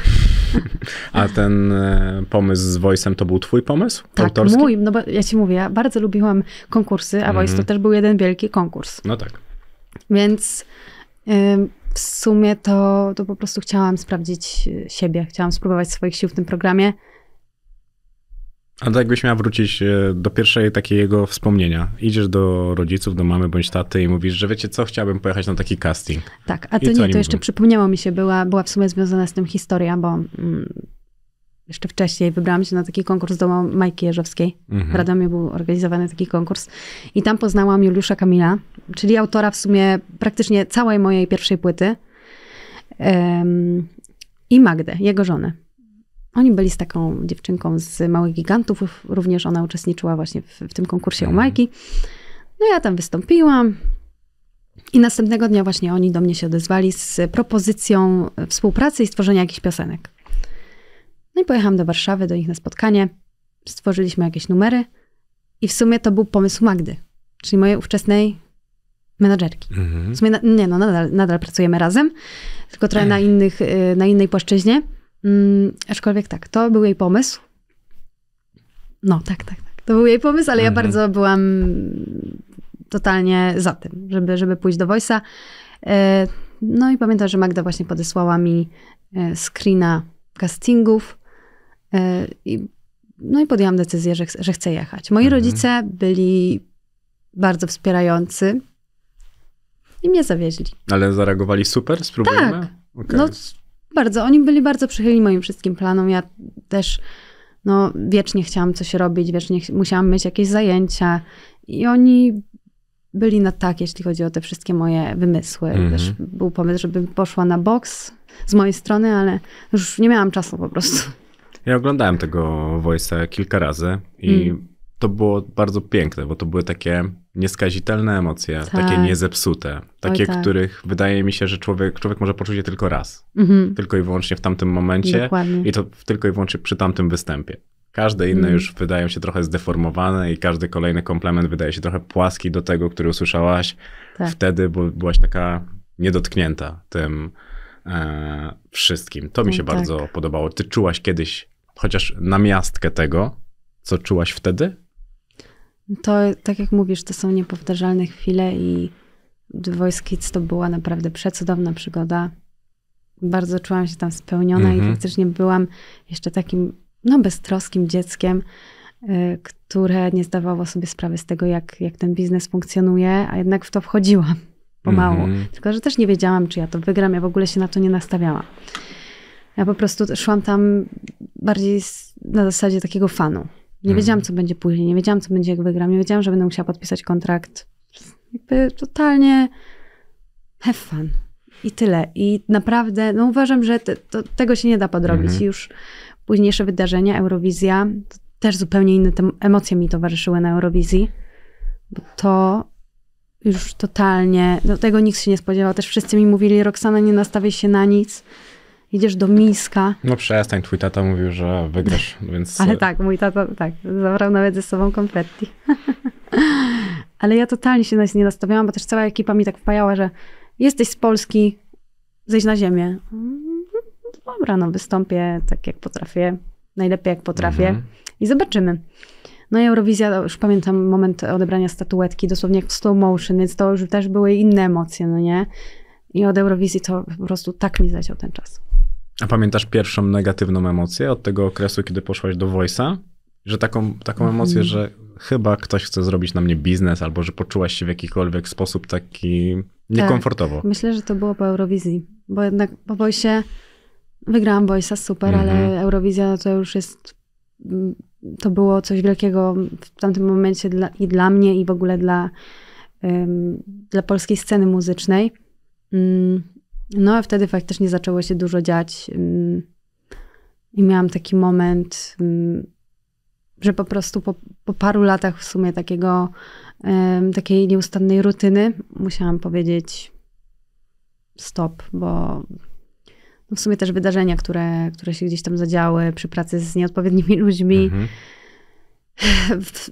Speaker 1: A ten e, pomysł z Voice'em to był twój pomysł? Tak, autorski?
Speaker 3: mój. No bo ja ci mówię, ja bardzo lubiłam konkursy, a mm. Voice to mhm. też był jeden wielki konkurs. No tak. Więc w sumie to, to po prostu chciałam sprawdzić e, siebie, chciałam spróbować swoich sił w tym programie.
Speaker 1: A to jakbyś miała wrócić e, do pierwszej takiego wspomnienia. Idziesz do rodziców, do mamy bądź taty i mówisz, że wiecie co, chciałabym pojechać na taki casting.
Speaker 3: Tak, a to I nie, to jeszcze mówią? przypomniało mi się, była, była w sumie związana z tym historia, bo mm, jeszcze wcześniej wybrałam się na taki konkurs do Majki Jeżowskiej. Mhm. W Radomiu był organizowany taki konkurs. I tam poznałam Juliusza Kamila, czyli autora w sumie praktycznie całej mojej pierwszej płyty. Um, I Magdę, jego żonę. Oni byli z taką dziewczynką z Małych Gigantów. Również ona uczestniczyła właśnie w, w tym konkursie mhm. u Majki. No ja tam wystąpiłam. I następnego dnia właśnie oni do mnie się odezwali z propozycją współpracy i stworzenia jakichś piosenek. No i pojechałam do Warszawy, do nich na spotkanie. Stworzyliśmy jakieś numery i w sumie to był pomysł Magdy, czyli mojej ówczesnej menadżerki. Mhm. W sumie, na, nie no, nadal, nadal, pracujemy razem, tylko trochę na, innych, y, na innej płaszczyźnie. Mm, aczkolwiek tak, to był jej pomysł. No, tak, tak, tak. To był jej pomysł, ale mhm. ja bardzo byłam totalnie za tym, żeby, żeby pójść do Voice'a. Y, no i pamiętam, że Magda właśnie podesłała mi y, screena castingów E, I, no i podjęłam decyzję, że, że chcę jechać. Moi mhm. rodzice byli bardzo wspierający i mnie zawieźli.
Speaker 1: Ale zareagowali super? Spróbujemy? Tak. Okay. No,
Speaker 3: bardzo. Oni byli bardzo przychylni moim wszystkim planom. Ja też no, wiecznie chciałam coś robić, wiecznie musiałam mieć jakieś zajęcia. I oni byli na tak, jeśli chodzi o te wszystkie moje wymysły. Mhm. Też był pomysł, żebym poszła na boks z mojej strony, ale już nie miałam czasu po prostu.
Speaker 1: Ja oglądałem tego Voice'a kilka razy i mm. to było bardzo piękne, bo to były takie nieskazitelne emocje, tak. takie niezepsute, takie, Oj, tak. których wydaje mi się, że człowiek, człowiek może poczuć je tylko raz. Mm-hmm. Tylko i wyłącznie w tamtym momencie Dokładnie. i to tylko i wyłącznie przy tamtym występie. Każde inne mm. już wydają się trochę zdeformowane i każdy kolejny komplement wydaje się trochę płaski do tego, który usłyszałaś tak. wtedy, bo byłaś taka niedotknięta tym e, wszystkim. To mi się bardzo tak. podobało. Ty czułaś kiedyś chociaż namiastkę tego, co czułaś wtedy?
Speaker 3: To, tak jak mówisz, to są niepowtarzalne chwile i The Voice Kids to była naprawdę przecudowna przygoda. Bardzo czułam się tam spełniona mm -hmm. i mhm. faktycznie byłam jeszcze takim, no, beztroskim dzieckiem, y, które nie zdawało sobie sprawy z tego, jak, jak ten biznes funkcjonuje, a jednak w to wchodziłam pomału. Mm -hmm. Tylko, że też nie wiedziałam, czy ja to wygram, ja w ogóle się na to nie nastawiałam. Ja po prostu szłam tam bardziej na zasadzie takiego fanu. Nie mhm. wiedziałam, co będzie później, nie wiedziałam, co będzie, jak wygram, nie wiedziałam, że będę musiała podpisać kontrakt. Jakby totalnie have fun. I tyle. I naprawdę, no uważam, że te, to, tego się nie da podrobić. Mhm. Już późniejsze wydarzenia, Eurowizja, też zupełnie inne te emocje mi towarzyszyły na Eurowizji, bo to już totalnie, do no tego nikt się nie spodziewał. Też wszyscy mi mówili, Roxana, nie nastawię się na nic Jedziesz do miska.
Speaker 1: No przestań, twój tata mówił, że wygrasz, więc... Ale e, tak,
Speaker 3: mój tata, tak, zabrał nawet ze sobą konfetti. Ale ja totalnie się na nie nastawiałam, bo też cała ekipa mi tak wpajała, że jesteś z Polski, zejdź na ziemię. Mm, dobra, no wystąpię tak jak potrafię, najlepiej jak potrafię mhm. i zobaczymy. No i Eurowizja, już pamiętam moment odebrania statuetki, dosłownie jak w slow motion, więc to już też były inne emocje, no nie? I od Eurowizji to po prostu tak mi zleciał ten czas.
Speaker 1: A pamiętasz pierwszą negatywną emocję od tego okresu, kiedy poszłaś do Voice'a? Że taką, taką mhm. emocję, że chyba ktoś chce zrobić na mnie biznes, albo że poczułaś się w jakikolwiek sposób taki niekomfortowo. Tak.
Speaker 3: Myślę, że to było po Eurowizji, bo jednak po Voice'ie wygrałam Voice'a, super, mhm. ale Eurowizja to już jest, to było coś wielkiego w tamtym momencie dla, i dla mnie, i w ogóle dla, um, dla polskiej sceny muzycznej. Mm, no a wtedy faktycznie zaczęło się dużo dziać. Mm, I miałam taki moment, mm, że po prostu po, po paru latach w sumie takiego, takiej nieustannej rutyny musiałam powiedzieć stop, bo no, w sumie też wydarzenia, które, które się gdzieś tam zadziały przy pracy z nieodpowiednimi ludźmi, mhm.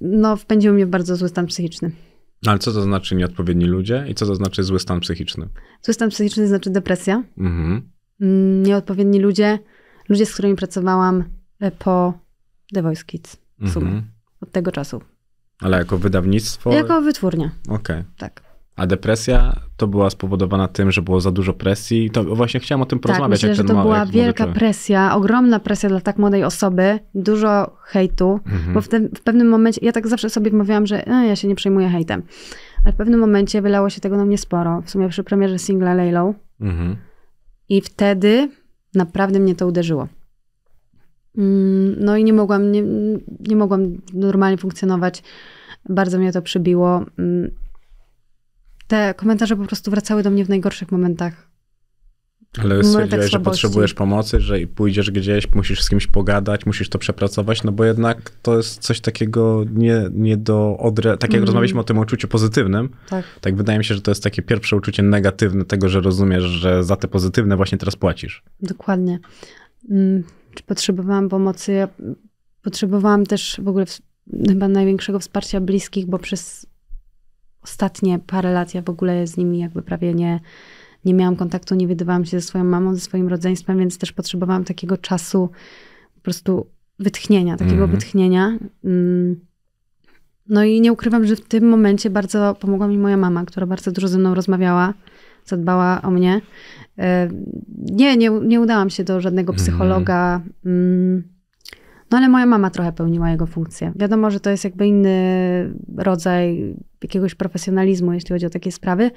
Speaker 3: no, wpędziły mnie w bardzo zły stan psychiczny.
Speaker 1: No, ale co to znaczy nieodpowiedni ludzie i co to znaczy zły stan psychiczny?
Speaker 3: Zły stan psychiczny znaczy depresja. Mhm. Mm, nieodpowiedni ludzie, ludzie, z którymi pracowałam e, po The Voice Kids w sumie, mhm. od tego czasu.
Speaker 1: Ale jako wydawnictwo? Jako wytwórnia. Okej. Okay. Tak. A depresja to była spowodowana tym, że było za dużo presji. I to właśnie chciałam o tym tak, porozmawiać. Tak, myślę, że to ma, była wielka
Speaker 3: presja, ogromna presja dla tak młodej osoby, dużo hejtu, mhm. bo w, te, w, pewnym momencie, ja tak zawsze sobie mówiłam, że e, ja się nie przejmuję hejtem, ale w pewnym momencie wylało się tego na mnie sporo, w sumie przy premierze singla Laylow. Mhm. I wtedy naprawdę mnie to uderzyło. Mm, no i nie mogłam, nie, nie mogłam normalnie funkcjonować. Bardzo mnie to przybiło mm, te komentarze po prostu wracały do mnie w najgorszych momentach.
Speaker 1: Ale stwierdziłeś, że potrzebujesz pomocy, że pójdziesz gdzieś, musisz z kimś pogadać, musisz to przepracować, no bo jednak to jest coś takiego nie, nie do odre... Tak jak mm. rozmawialiśmy o tym uczuciu pozytywnym, tak. tak wydaje mi się, że to jest takie pierwsze uczucie negatywne tego, że rozumiesz, że za te pozytywne właśnie teraz płacisz.
Speaker 3: Dokładnie. Mm, czy potrzebowałam pomocy? Ja potrzebowałam też w ogóle chyba największego wsparcia bliskich, bo przez ostatnie parę lat ja w ogóle z nimi jakby prawie nie, nie miałam kontaktu, nie widywałam się ze swoją mamą, ze swoim rodzeństwem, więc też potrzebowałam takiego czasu po prostu wytchnienia, takiego mhm. mm. wytchnienia. No i nie ukrywam, że w tym momencie bardzo pomogła mi moja mama, która bardzo dużo ze mną rozmawiała, zadbała o mnie. E, nie, nie, nie udałam się do żadnego mhm. psychologa. Mm no ale moja mama trochę pełniła jego funkcję. Wiadomo, że to jest jakby inny rodzaj jakiegoś profesjonalizmu, jeśli chodzi o takie sprawy,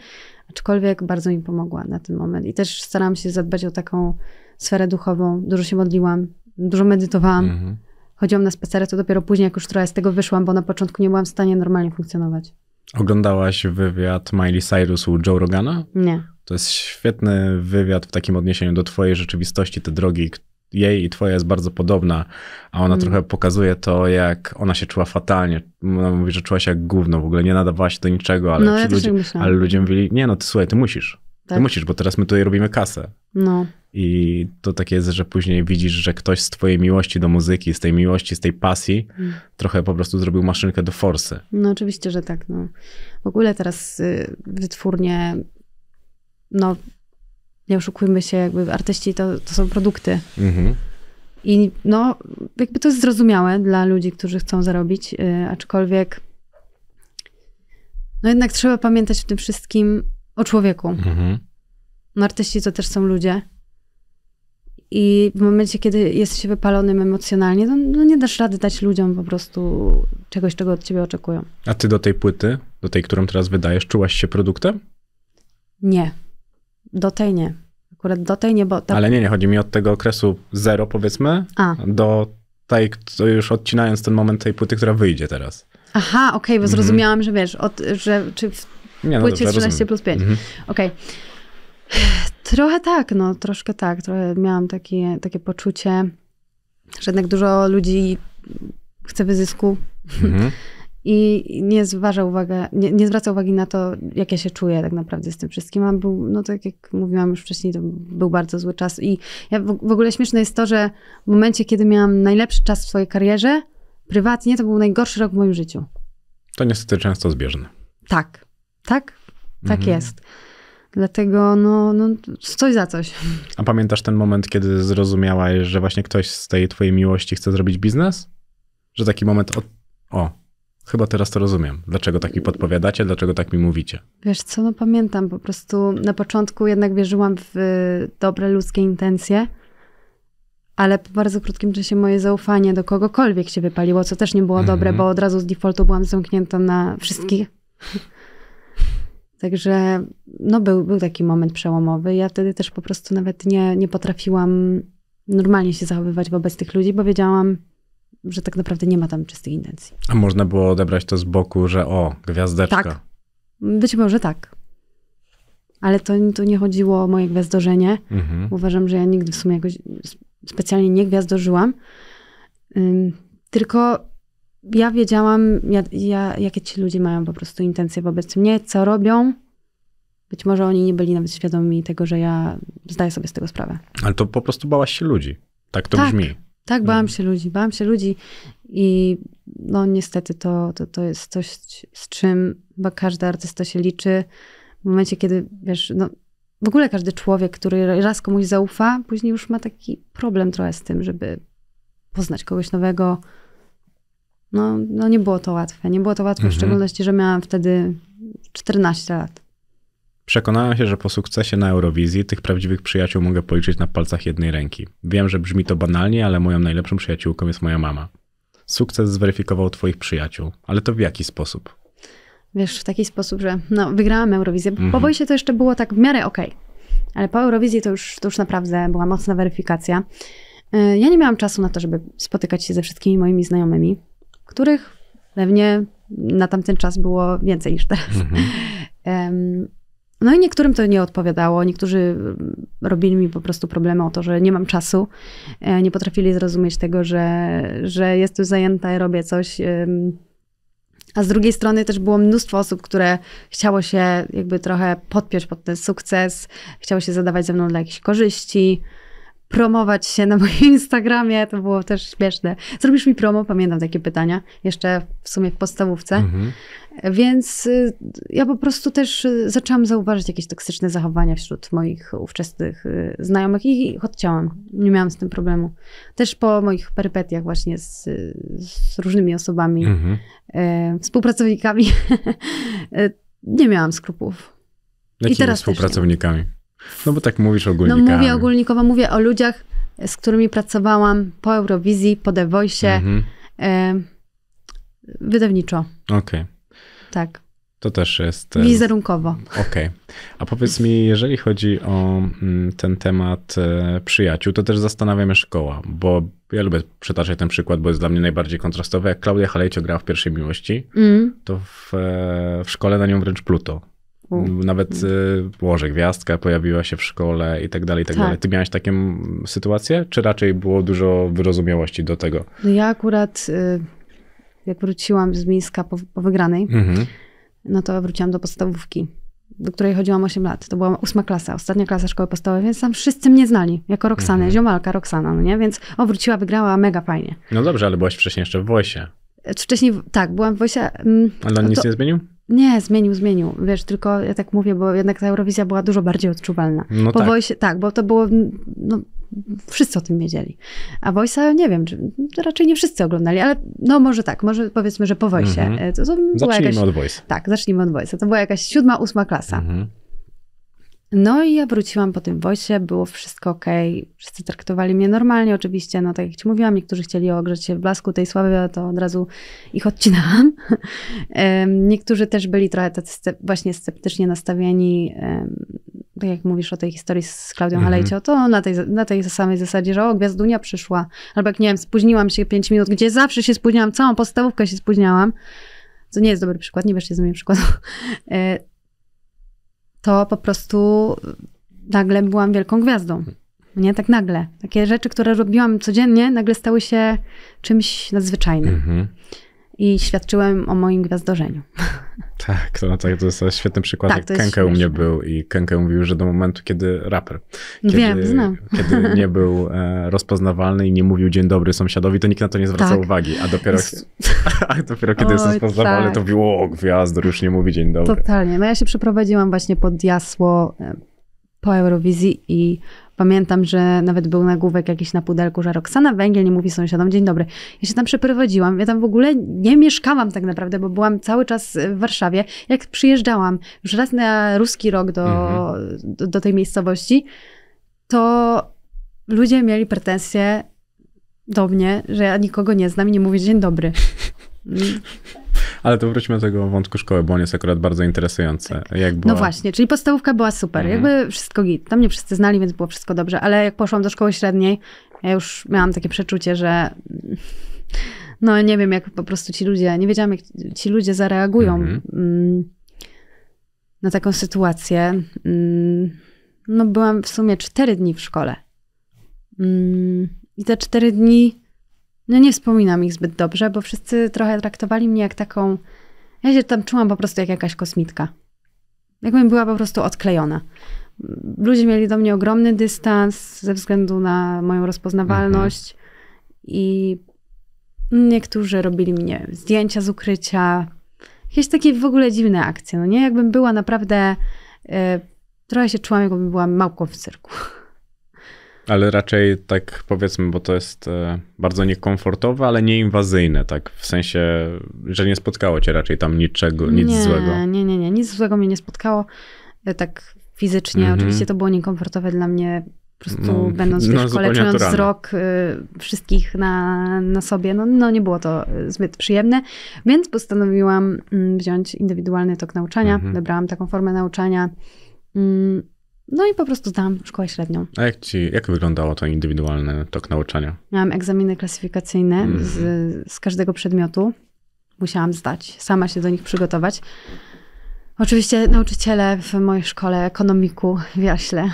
Speaker 3: aczkolwiek bardzo mi pomogła na ten moment. I też starałam się zadbać o taką sferę duchową. Dużo się modliłam, dużo medytowałam. Mhm. Chodziłam na spacery, to dopiero później, jak już trochę z tego wyszłam, bo na początku nie byłam w stanie normalnie funkcjonować.
Speaker 1: Oglądałaś wywiad Miley Cyrus u Joe Rogana? Nie. To jest świetny wywiad w takim odniesieniu do twojej rzeczywistości, te drogi, jej i twoja jest bardzo podobna, a ona mm. trochę pokazuje to, jak ona się czuła fatalnie. Ona mówi, że czuła się jak gówno, w ogóle nie nadawała się do niczego, ale, no, ja ludzie, tak ale ludzie mówili, nie no, ty słuchaj, ty musisz. Tak. Ty musisz, bo teraz my tutaj robimy kasę. No. I to tak jest, że później widzisz, że ktoś z twojej miłości do muzyki, z tej miłości, z tej pasji, mm. trochę po prostu zrobił maszynkę do forsy.
Speaker 3: No oczywiście, że tak. No. W ogóle teraz y, wytwórnie no, nie oszukujmy się, jakby artyści to, to są produkty. Mhm. I no, jakby to jest zrozumiałe dla ludzi, którzy chcą zarobić, y, aczkolwiek no jednak trzeba pamiętać w tym wszystkim o człowieku. Mhm. No, artyści to też są ludzie. I w momencie, kiedy jest się wypalonym emocjonalnie, to no nie dasz rady dać ludziom po prostu czegoś, czego od ciebie oczekują.
Speaker 1: A ty do tej płyty, do tej, którą teraz wydajesz, czułaś się produktem?
Speaker 3: Nie. Do tej nie. Akurat do tej nie, bo... Ta... Ale nie,
Speaker 1: nie, chodzi mi od tego okresu zero powiedzmy A. do tej, co już odcinając ten moment tej płyty, która wyjdzie teraz.
Speaker 3: Aha, okej, okay, bo mhm. zrozumiałam, mm że wiesz, od, że czy w nie, no płycie dobrze, 13 plus 5. Mm -hmm. Okej. Okay. Trochę tak, no troszkę tak. Trochę miałam takie, takie poczucie, że jednak dużo ludzi chce wyzysku. Mm -hmm i nie zważa uwagę, nie, nie, zwraca uwagi na to, jak ja się czuję tak naprawdę z tym wszystkim. A był, no tak jak mówiłam już wcześniej, to był bardzo zły czas. I ja w ogóle śmieszne jest to, że w momencie, kiedy miałam najlepszy czas w swojej karierze, prywatnie, to był najgorszy rok w moim życiu.
Speaker 1: To niestety często zbieżne.
Speaker 3: Tak, tak, tak mhm. jest. Dlatego no, no, coś za coś.
Speaker 1: A pamiętasz ten moment, kiedy zrozumiałaś, że właśnie ktoś z tej twojej miłości chce zrobić biznes? Że taki moment, o Chyba teraz to rozumiem. Dlaczego tak mi podpowiadacie, dlaczego tak mi mówicie?
Speaker 3: Wiesz co, no pamiętam, po prostu na początku jednak wierzyłam w dobre ludzkie intencje, ale po bardzo krótkim czasie moje zaufanie do kogokolwiek się wypaliło, co też nie było dobre, mm -hmm. bo od razu z defaultu byłam zamknięta na wszystkich. Także no był, był taki moment przełomowy. Ja wtedy też po prostu nawet nie, nie potrafiłam normalnie się zachowywać wobec tych ludzi, bo wiedziałam, że tak naprawdę nie ma tam czystych intencji.
Speaker 1: A można było odebrać to z boku, że o, gwiazdeczka. Tak,
Speaker 3: być może tak. Ale to, to nie chodziło o moje gwiazdorzenie. Mhm. Uważam, że ja nigdy w sumie jakoś specjalnie nie gwiazdożyłam. tylko ja wiedziałam, ja, ja, jakie ci ludzie mają po prostu intencje wobec mnie, co robią. Być może oni nie byli nawet świadomi tego, że ja zdaję sobie z tego sprawę.
Speaker 1: Ale to po prostu bałaś się ludzi. Tak to tak. brzmi.
Speaker 3: Tak, bałam mhm. się ludzi, bałam się ludzi i no niestety to, to, to jest coś, z czym chyba każdy artysta się liczy. W momencie, kiedy wiesz, no, w ogóle każdy człowiek, który raz komuś zaufa, później już ma taki problem trochę z tym, żeby poznać kogoś nowego. No, no nie było to łatwe. Nie było to łatwe, mhm. w szczególności, że miałam wtedy 14 lat.
Speaker 1: Przekonałem się, że po sukcesie na Eurowizji tych prawdziwych przyjaciół mogę policzyć na palcach jednej ręki. Wiem, że brzmi to banalnie, ale moją najlepszą przyjaciółką jest moja mama. Sukces zweryfikował Twoich przyjaciół, ale to w jaki sposób?
Speaker 3: Wiesz, w taki sposób, że no, wygrałam Eurowizję. Mhm. Po wojsie to jeszcze było tak w miarę okej, okay. ale po Eurowizji to już, to już naprawdę była mocna weryfikacja. E, ja nie miałam czasu na to, żeby spotykać się ze wszystkimi moimi znajomymi, których pewnie na tamten czas było więcej niż teraz. Mhm. No i niektórym to nie odpowiadało. Niektórzy mm, robili mi po prostu problemy o to, że nie mam czasu. E, nie potrafili zrozumieć tego, że, że jestem zajęta i robię coś. A z drugiej strony też było mnóstwo osób, które chciało się jakby trochę podpiąć pod ten sukces, chciało się zadawać ze mną dla jakichś korzyści promować się na moim Instagramie, to było też śmieszne. Zrobisz mi promo? Pamiętam takie pytania, jeszcze w sumie w podstawówce. Mhm. Więc y, ja po prostu też y, zaczęłam zauważyć jakieś toksyczne zachowania wśród moich ówczesnych y, znajomych i chciałam, Nie miałam z tym problemu. Też po moich perypetiach właśnie z, z różnymi osobami, mhm. współpracownikami, nie miałam skrupułów.
Speaker 1: Jakimi I teraz współpracownikami? No bo tak mówisz ogólnikowo. No mówię
Speaker 3: ogólnikowo, mówię o ludziach, z którymi pracowałam po Eurowizji, po The Voice, mhm. E, wydawniczo. Okej. Okay. Tak.
Speaker 1: To też jest. Wizerunkowo. Okej. Okay. A powiedz mi, jeżeli chodzi o mm, ten temat e, przyjaciół, to też zastanawiam się szkoła, bo ja lubię przytaczać ten przykład, bo jest dla mnie najbardziej kontrastowy. Jak Klaudia Halejcio grała w pierwszej miłości, mm. to w, e, w szkole na nią wręcz pluto. Nawet mm. Y, gwiazdka pojawiła się w szkole i tak dalej, i tak, tak, dalej. Ty miałaś taką sytuację, czy raczej było dużo wyrozumiałości do tego?
Speaker 3: No ja akurat, y, jak wróciłam z Mińska po, po wygranej, mhm. no to wróciłam do podstawówki, do której chodziłam 8 lat. To była ósma klasa, ostatnia klasa szkoły podstawowej, więc tam wszyscy mnie znali, jako Roxanę, mm ziomalka Roxana, no nie? Więc o, wróciła, wygrała, mega fajnie.
Speaker 1: No dobrze, ale byłaś wcześniej jeszcze w Wojsie.
Speaker 3: Wcześniej, tak, byłam w Wojsie. Mm, ale on to, nic nie zmienił? Nie, zmienił, zmienił. Wiesz, tylko ja tak mówię, bo jednak ta Eurowizja była dużo bardziej odczuwalna. No bo tak. Voice, tak, bo to było. No, wszyscy o tym wiedzieli. A Voice'a nie wiem, czy, raczej nie wszyscy oglądali, ale no może tak, może powiedzmy, że po Voice'ie. Mm -hmm. E, to, to zacznijmy jakaś, od Voice'a. Tak, zacznijmy od Voice'a. To była jakaś siódma, ósma klasa. Mm -hmm. No i ja wróciłam po tym wojsie, było wszystko ok. Wszyscy traktowali mnie normalnie, oczywiście. No tak jak ci mówiłam, niektórzy chcieli ogrzeć się w blasku tej sławy, a to od razu ich odcinałam. niektórzy też byli trochę tacy właśnie sceptycznie nastawieni. Tak jak mówisz o tej historii z Klaudią mhm. Halejcio, to na tej, na tej samej zasadzie, że o, Gwiazdunia przyszła. Albo jak nie wiem, spóźniłam się 5 minut, gdzie zawsze się spóźniałam, całą podstawówkę się spóźniałam. To nie jest dobry przykład, nie bierzcie z mnie przykładu e, to po prostu nagle byłam wielką gwiazdą. Mhm. Nie tak nagle. Takie rzeczy, które robiłam codziennie, nagle stały się czymś nadzwyczajnym. Mhm i świadczyłem o moim gwiazdorzeniu.
Speaker 1: Tak, to, tak, to jest świetny przykład, tak, jak Kenke u mnie był i Kenke mówił, że do momentu, kiedy raper, kiedy, Wiem, znam. kiedy nie był e, rozpoznawalny i nie mówił dzień dobry sąsiadowi, to nikt na to nie zwracał tak. uwagi, a dopiero, a dopiero kiedy jest rozpoznawalny, tak. to mówił, o gwiazdor, już nie mówi dzień dobry.
Speaker 3: Totalnie, no ja się przeprowadziłam właśnie pod jasło e, po Eurowizji i Pamiętam, że nawet był nagłówek jakiś na pudelku, że Roxana Węgiel nie mówi sąsiadom dzień dobry. Ja się tam przeprowadziłam, ja tam w ogóle nie mieszkałam tak naprawdę, bo byłam cały czas w Warszawie. Jak przyjeżdżałam już raz na ruski rok do, mhm. do, do tej miejscowości, to ludzie mieli pretensje do mnie, że ja nikogo nie znam i nie mówię dzień dobry.
Speaker 1: Ale to wróćmy do tego wątku szkoły, bo on jest akurat bardzo interesujący. Tak. Była... No właśnie,
Speaker 3: czyli podstawówka była super, mhm. jakby wszystko git. Tam mnie wszyscy znali, więc było wszystko dobrze, ale jak poszłam do szkoły średniej, ja już miałam takie przeczucie, że no nie wiem, jak po prostu ci ludzie, nie wiedziałam, jak ci ludzie zareagują mhm. Mm, na taką sytuację. Mm, no byłam w sumie cztery dni w szkole. Mm, I te cztery dni no nie wspominam ich zbyt dobrze, bo wszyscy trochę traktowali mnie jak taką. Ja się tam czułam po prostu jak jakaś kosmitka. Jakbym była po prostu odklejona. Ludzie mieli do mnie ogromny dystans ze względu na moją rozpoznawalność mhm. i niektórzy robili mnie zdjęcia z ukrycia. Jakieś takie w ogóle dziwne akcje, no nie? Jakbym była naprawdę, y, trochę się czułam, jakbym była małpką w cyrku.
Speaker 1: Ale raczej tak powiedzmy, bo to jest e, bardzo niekomfortowe, ale nieinwazyjne, tak? W sensie, że nie spotkało cię raczej tam niczego, nic nie, złego.
Speaker 3: Nie, nie, nie, nic złego mnie nie spotkało. E, tak fizycznie mhm. oczywiście to było niekomfortowe dla mnie, po
Speaker 2: prostu no, będąc no, wiesz, kalecząc wzrok
Speaker 3: e, wszystkich na, na sobie, no, no nie było to zbyt przyjemne, więc postanowiłam mm, wziąć indywidualny tok nauczania. Mm Wybrałam taką formę nauczania. Mm, no i po prostu zdałam szkołę średnią.
Speaker 1: A jak, ci, jak wyglądało to indywidualne tok nauczania?
Speaker 3: Miałam egzaminy klasyfikacyjne mm. z, mhm. z każdego przedmiotu. Musiałam zdać, sama się do nich przygotować. Oczywiście nauczyciele w mojej szkole ekonomiku w Jaśle.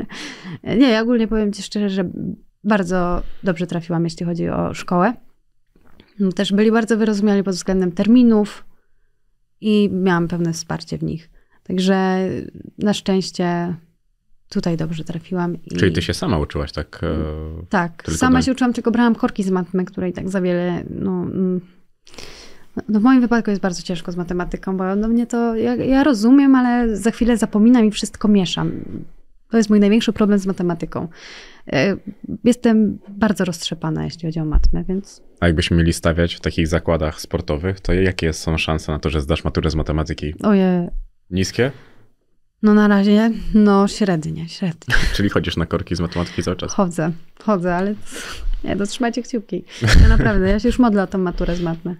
Speaker 3: Nie, ja ogólnie powiem ci szczerze, że bardzo dobrze trafiłam, jeśli chodzi o szkołę. Też byli bardzo wyrozumiali pod względem terminów i miałam pewne wsparcie w nich. Także na szczęście tutaj dobrze trafiłam. I... Czyli
Speaker 1: ty się sama uczyłaś, tak? E, tak, sama do... się
Speaker 3: uczyłam, tylko brałam korki z matmy, której tak za wiele. No, mm, no w moim wypadku jest bardzo ciężko z matematyką, bo do no mnie to, ja, ja rozumiem, ale za chwilę zapominam i wszystko mieszam. To jest mój największy problem z matematyką. E, jestem bardzo roztrzepana, jeśli chodzi o matmę, więc.
Speaker 1: A jakbyśmy mieli stawiać w takich zakładach sportowych, to jakie są szanse na to, że zdasz maturę z matematyki? Oje, Niskie?
Speaker 3: No na razie, no średnie, średnie.
Speaker 1: Czyli chodzisz na korki z matematyki cały czas? Chodzę,
Speaker 3: chodzę, ale nie, dotrzymajcie no, kciuki. No naprawdę, ja się już modlę o tą maturę z matmy.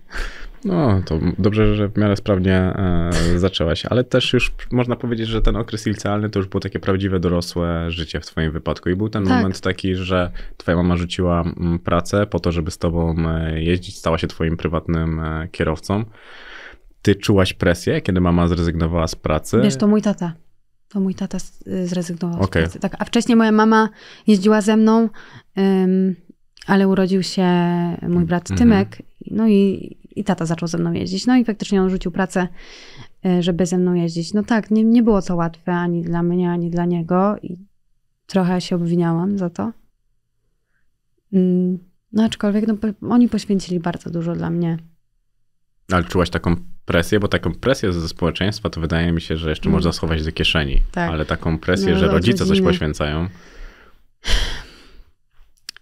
Speaker 1: No, to dobrze, że w miarę sprawnie e, zaczęłaś, ale też już można powiedzieć, że ten okres licealny to już było takie prawdziwe dorosłe życie w twoim wypadku i był ten tak. moment taki, że twoja mama rzuciła mm, pracę po to, żeby z tobą e, jeździć, stała się twoim prywatnym e, kierowcą. Ty czułaś presję, kiedy mama zrezygnowała z pracy? Wiesz, to
Speaker 3: mój tata. To mój tata y, zrezygnował okay. z pracy. Tak, a wcześniej moja mama jeździła ze mną, um, ale urodził się mój brat mhm. Tymek, mm -hmm. no i, i tata zaczął ze mną jeździć. No i faktycznie on rzucił pracę, y, żeby ze mną jeździć. No tak, nie, nie było to łatwe ani dla mnie, ani dla niego i trochę się obwiniałam za to. Mm, no aczkolwiek no, oni poświęcili bardzo dużo dla mnie.
Speaker 1: Ale czułaś taką presję, bo taką presję ze społeczeństwa to wydaje mi się, że jeszcze mm. można schować do kieszeni, tak. ale taką presję, no, że no, rodzice coś poświęcają.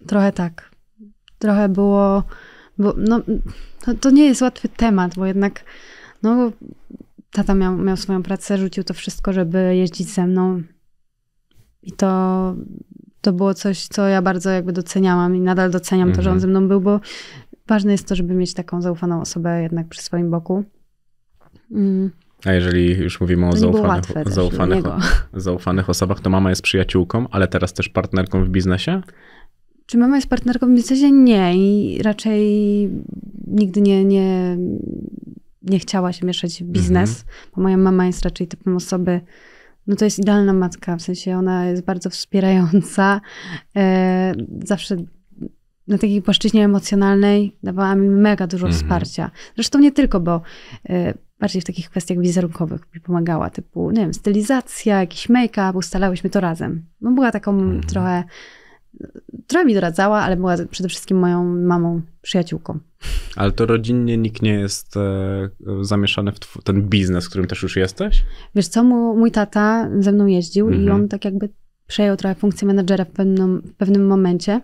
Speaker 3: Trochę tak. Trochę było, bo no, to, to, nie jest łatwy temat, bo jednak no, tata miał, miał swoją pracę, rzucił to wszystko, żeby jeździć ze mną. I to, to było coś, co ja bardzo jakby doceniałam i nadal doceniam mm -hmm. to, że on mhm. ze mną był, bo ważne jest to, żeby mieć taką zaufaną osobę jednak przy swoim boku. Mm.
Speaker 1: A jeżeli już mówimy o zaufanych, zaufanych, zaufanych osobach, to mama jest przyjaciółką, ale teraz też partnerką w biznesie?
Speaker 3: Czy mama jest partnerką w biznesie? Nie. I raczej nigdy nie, nie, nie chciała się mieszać w biznes, mhm. bo moja mama jest raczej typem osoby, no to jest idealna matka, w sensie ona jest bardzo wspierająca. E, zawsze na takiej płaszczyźnie emocjonalnej dawała mi mega dużo mhm. wsparcia. Zresztą nie tylko, bo e, bardziej w takich kwestiach wizerunkowych mi pomagała, typu, nie wiem, stylizacja, jakiś make-up, ustalałyśmy to razem. No była taką mhm. trochę, trochę mi doradzała, ale była przede wszystkim moją mamą, przyjaciółką.
Speaker 1: Ale to rodzinnie nikt nie jest e, zamieszany w ten biznes, w którym też już jesteś?
Speaker 3: Wiesz co, mój tata ze mną jeździł mhm. i on tak jakby przejął trochę funkcję menedżera w pewnym, w pewnym momencie.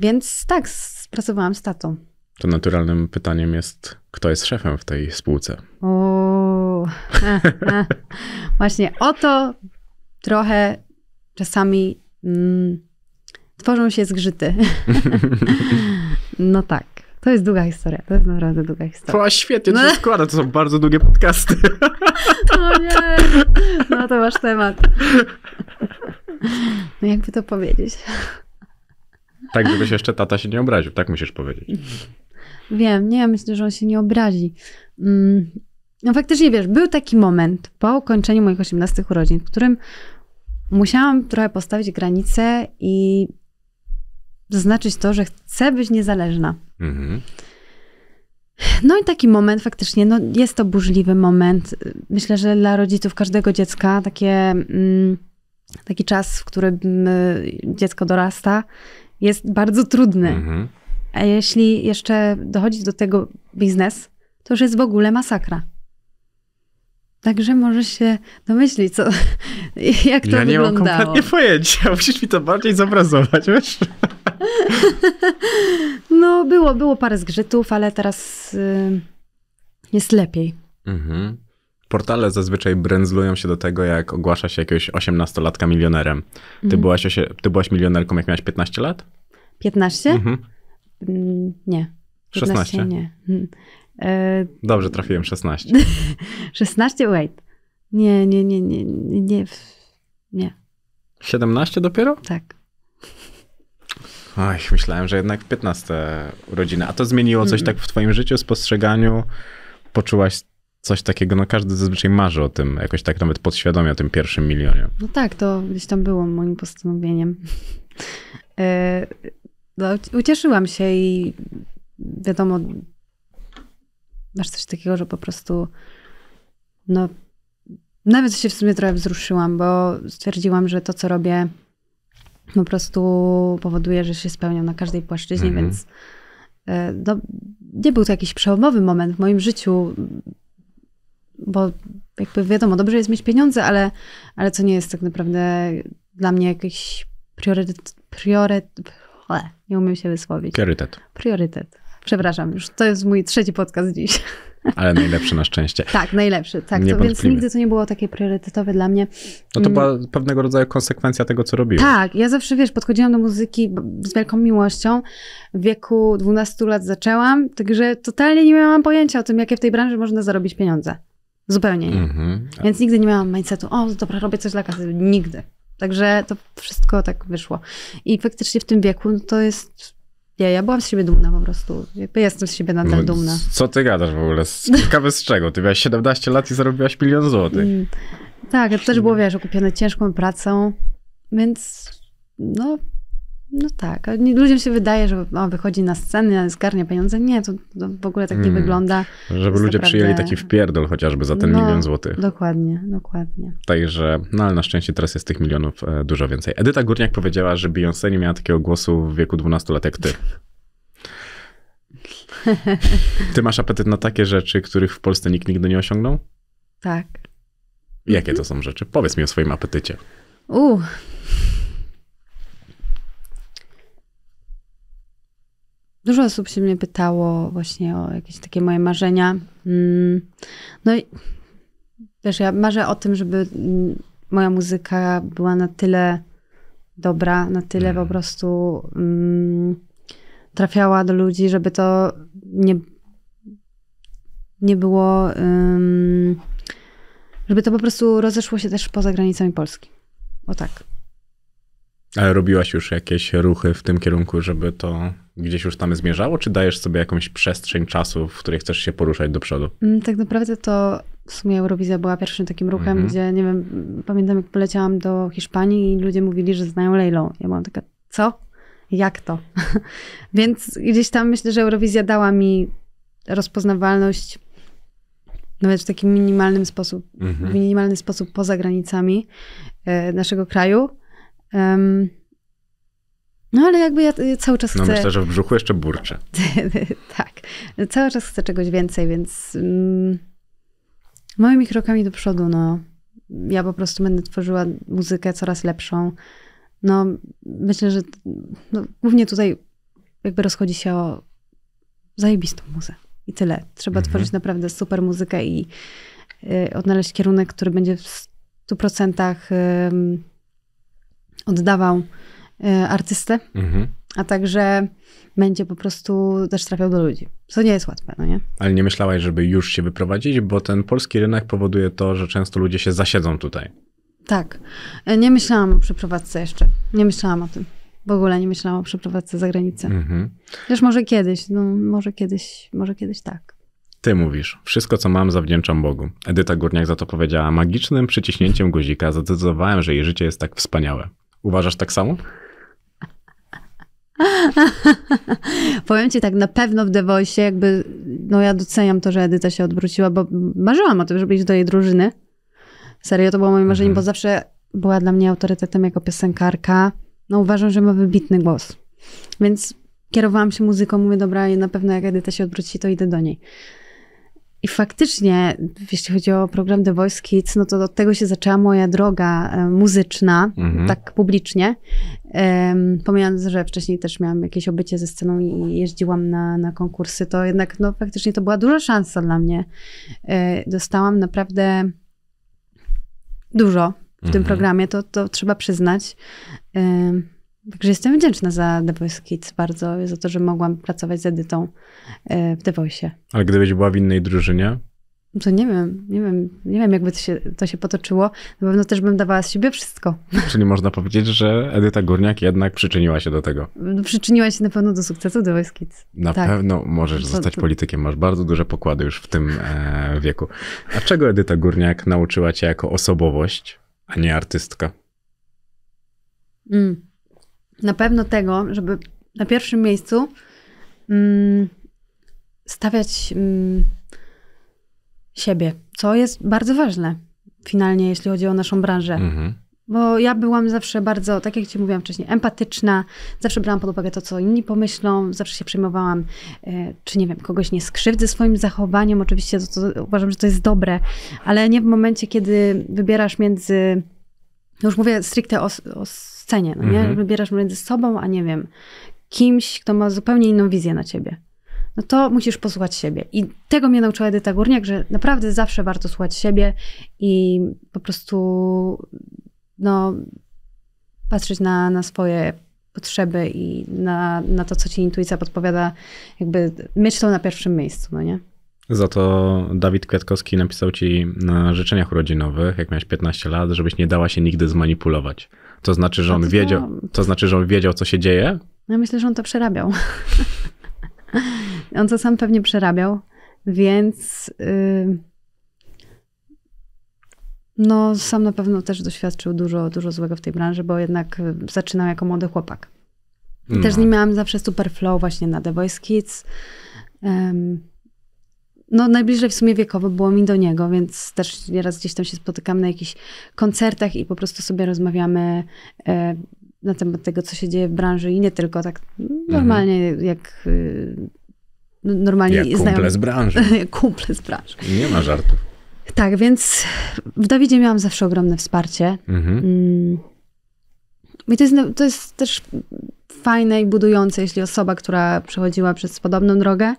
Speaker 3: Więc tak, pracowałam z tatą
Speaker 1: to naturalnym pytaniem jest, kto jest szefem w tej spółce.
Speaker 3: O, e, e. Właśnie o to trochę czasami mm, tworzą się zgrzyty. no tak. To jest długa historia, to jest naprawdę długa historia. To świetnie, to no. się
Speaker 1: składa, to są bardzo długie podcasty.
Speaker 2: No nie,
Speaker 3: no to masz temat. No jakby to powiedzieć.
Speaker 1: Tak, żebyś jeszcze tata się nie obraził, tak musisz powiedzieć.
Speaker 3: Wiem, nie, myślę, że on się nie obrazi. Mm. No faktycznie, wiesz, był taki moment po ukończeniu moich 18 urodzin, w którym musiałam trochę postawić granice i zaznaczyć to, że chcę być niezależna. Mhm. No i taki moment faktycznie, no jest to burzliwy moment. Myślę, że dla rodziców każdego dziecka takie, mm, taki czas, w którym y, dziecko dorasta, jest bardzo trudny. Mhm. A jeśli jeszcze dochodzi do tego biznes, to już jest w ogóle masakra. Także możesz się domyślić, co, jak to wyglądało. Ja nie mam kompletnie
Speaker 1: pojęcia. Musisz mi to bardziej zobrazować, wiesz?
Speaker 3: No, było, było parę zgrzytów, ale teraz y, jest lepiej.
Speaker 1: Mhm. Portale zazwyczaj brędzlują się do tego, jak ogłasza się jakiegoś 18-latka milionerem. Ty, mhm. byłaś, ty byłaś milionerką, jak miałaś 15 lat?
Speaker 3: 15? Mhm. Mm, nie.
Speaker 1: 16? nie.
Speaker 3: Hmm. E,
Speaker 1: Dobrze, trafiłem 16.
Speaker 3: 16, wait. Nie, nie, nie, nie, nie, nie.
Speaker 1: 17 dopiero? Tak. Oj, myślałem, że jednak 15 urodziny. A to zmieniło coś mm. tak w twoim życiu, spostrzeganiu? Poczułaś coś takiego, no każdy zazwyczaj marzy o tym, jakoś tak nawet podświadomie o tym pierwszym milionie.
Speaker 3: No tak, to gdzieś tam było moim postanowieniem. E, no, ucieszyłam się i wiadomo, masz coś takiego, że po prostu no, nawet się w sumie trochę wzruszyłam, bo stwierdziłam, że to, co robię, po prostu powoduje, że się spełniam na każdej płaszczyźnie, mhm. więc e, no, nie był to jakiś przełomowy moment w moim życiu, bo jakby wiadomo, dobrze jest mieć pieniądze, ale, ale co nie jest tak naprawdę dla mnie jakiś priorytet, priorytet nie umiem się wysłowić. Priorytet. Priorytet. Przepraszam już, to jest mój trzeci podcast dziś.
Speaker 1: Ale najlepszy na szczęście.
Speaker 3: Tak, najlepszy, tak. To, więc nigdy to nie było takie priorytetowe dla mnie. No to mm. była
Speaker 1: pewnego rodzaju konsekwencja tego, co robiłem.
Speaker 3: Tak, ja zawsze, wiesz, podchodziłam do muzyki z wielką miłością. W wieku 12 lat zaczęłam, także totalnie nie miałam pojęcia o tym, jakie w tej branży można zarobić pieniądze. Zupełnie
Speaker 2: nie. Mm -hmm.
Speaker 3: Więc nigdy nie miałam mindsetu, o dobra, robię coś dla kasy. Nigdy. Także to wszystko tak wyszło. I faktycznie w tym wieku no to jest ja, ja byłam z siebie dumna po prostu. Jakby jestem z siebie nadal no dumna.
Speaker 1: Co ty gadasz w ogóle? Ciekawe z czego? Ty miałaś 17 lat i zarobiłaś milion złotych. Mm,
Speaker 3: tak, to też było, wiesz, okupione ciężką pracą, więc no, no tak, ludziom się wydaje, że o, wychodzi na scenę, zgarnia pieniądze. Nie, to, to w ogóle tak nie mm. wygląda. Żeby ludzie naprawdę... przyjęli taki
Speaker 1: wpierdol chociażby za ten no, milion złotych.
Speaker 3: Dokładnie, dokładnie.
Speaker 1: Także, no ale na szczęście teraz jest tych milionów e, dużo więcej. Edyta Górniak powiedziała, że Beyoncé nie miała takiego głosu w wieku 12 lat jak ty. Ty masz apetyt na takie rzeczy, których w Polsce nikt nigdy nie osiągnął? Tak. Jakie to są rzeczy? Powiedz mi o swoim apetycie.
Speaker 3: Uuu. Dużo osób się mnie pytało właśnie o jakieś takie moje marzenia. Mm, no i też ja marzę o tym, żeby mm, moja muzyka była na tyle dobra, na tyle po mhm. prostu mm, trafiała do ludzi, żeby to nie, nie było, um, żeby to po prostu rozeszło się też poza granicami Polski. O tak.
Speaker 1: Ale robiłaś już jakieś ruchy w tym kierunku, żeby to gdzieś już tam zmierzało, czy dajesz sobie jakąś przestrzeń czasu, w której chcesz się poruszać do przodu?
Speaker 3: Mm, tak naprawdę to w sumie Eurowizja była pierwszym takim ruchem, mhm. gdzie nie wiem, pamiętam jak poleciałam do Hiszpanii i ludzie mówili, że znają Leilą. Ja byłam taka, co? Jak to? Więc gdzieś tam myślę, że Eurowizja dała mi rozpoznawalność nawet w taki minimalnym sposób, mm minimalny sposób poza granicami e, naszego kraju. Um, no ale jakby ja y, cały czas no, chcę... No myślę, że w
Speaker 1: brzuchu jeszcze burczy.
Speaker 3: tak. Cały czas chcę czegoś więcej, więc mm, moimi krokami do przodu, no. Ja po prostu będę tworzyła muzykę coraz lepszą. No myślę, że no, głównie tutaj jakby rozchodzi się o zajebistą muzę. I tyle. Trzeba mhm. tworzyć naprawdę super muzykę i y, odnaleźć kierunek, który będzie w 100% y, oddawał E, artystę, mhm. a także będzie po prostu też trafiał do ludzi. Co nie jest łatwe, no nie?
Speaker 1: Ale nie myślałaś, żeby już się wyprowadzić, bo ten polski rynek powoduje to, że często ludzie się zasiedzą tutaj.
Speaker 3: Tak. E, nie myślałam o przeprowadzce jeszcze. Nie myślałam o tym. W ogóle nie myślałam o przeprowadzce za granicę. Mhm. może kiedyś, no może kiedyś, może kiedyś tak.
Speaker 1: Ty mówisz, wszystko co mam zawdzięczam Bogu. Edyta Górniak za to powiedziała, magicznym przyciśnięciem guzika zadecydowałem, że jej życie jest tak wspaniałe. Uważasz tak samo?
Speaker 3: Powiem ci tak, na pewno w Voice jakby, no ja doceniam to, że Edyta się odwróciła, bo marzyłam o tym, żeby iść do jej drużyny. Serio, to było moje marzenie, mhm. bo zawsze była dla mnie autorytetem jako piosenkarka. No uważam, że ma wybitny głos. Więc kierowałam się muzyką, mówię, dobra, na pewno jak Edyta się odwróci, to idę do niej. I faktycznie, jeśli chodzi o program The Voice Kids, no to od tego się zaczęła moja droga e, muzyczna, mhm. tak publicznie. Um, pomijając, że wcześniej też miałam jakieś obycie ze sceną i jeździłam na, na konkursy, to jednak no, faktycznie to była duża szansa dla mnie. E, dostałam naprawdę dużo w tym mhm. programie, to, to trzeba przyznać. Um, Także jestem wdzięczna za The Voice Kids bardzo, za to, że mogłam pracować z Edytą e, w The Voice.
Speaker 1: Ale gdybyś była w innej drużynie?
Speaker 3: No to nie wiem, nie wiem, nie wiem jakby to się, to się potoczyło. Na pewno też bym dawała z siebie wszystko.
Speaker 1: Czyli można powiedzieć, że Edyta Górniak jednak przyczyniła się do tego.
Speaker 3: No, przyczyniła się na pewno do sukcesu The Voice Kids. Na tak.
Speaker 1: pewno możesz to, zostać to... politykiem, masz bardzo duże pokłady już w tym e, wieku. A czego Edyta Górniak nauczyła cię jako osobowość, a nie artystka?
Speaker 2: Mm
Speaker 3: na pewno tego, żeby na pierwszym miejscu mm, stawiać mm, siebie, co jest bardzo ważne finalnie, jeśli chodzi o naszą branżę. Mhm. Bo ja byłam zawsze bardzo, tak jak ci mówiłam wcześniej, empatyczna, zawsze brałam pod uwagę to, co inni pomyślą, zawsze się przejmowałam, e, czy nie wiem, kogoś nie skrzywdzę swoim zachowaniem. Oczywiście to, to, uważam, że to jest dobre, ale nie w momencie, kiedy wybierasz między, no już mówię stricte o, o scenie, no nie? Mhm. Wybierasz między sobą, a nie wiem, kimś, kto ma zupełnie inną wizję na ciebie. No to musisz posłuchać siebie. I tego mnie nauczyła Edyta Górniak, że naprawdę zawsze warto słuchać siebie i po prostu no, patrzeć na, na swoje potrzeby i na, na to, co ci intuicja podpowiada, jakby mieć to na pierwszym miejscu, no nie?
Speaker 1: Za to Dawid Kwiatkowski napisał ci na życzeniach urodzinowych, jak miałeś 15 lat, żebyś nie dała się nigdy zmanipulować. To znaczy, że on wiedział, to znaczy, że on wiedział, co się dzieje? Ja
Speaker 3: no, myślę, że on to przerabiał. on to sam pewnie przerabiał, więc yy, no sam na pewno też doświadczył dużo, dużo złego w tej branży, bo jednak zaczynał jako młody chłopak. No. Też nie miałam zawsze super flow właśnie na The Voice Kids. Um, no najbliżej w sumie wiekowo było mi do niego, więc też nieraz gdzieś tam się spotykam na jakichś koncertach i po prostu sobie rozmawiamy e, na temat tego, co się dzieje w branży i nie tylko, tak normalnie mhm. jak y, normalnie jak znajomi. kumple z branży. kumple z branży. Nie ma żartów. Tak, więc w Dawidzie miałam zawsze ogromne wsparcie. Mhm. Mm. I to jest, no, to jest też fajne i budujące, jeśli osoba, która przechodziła przez podobną drogę,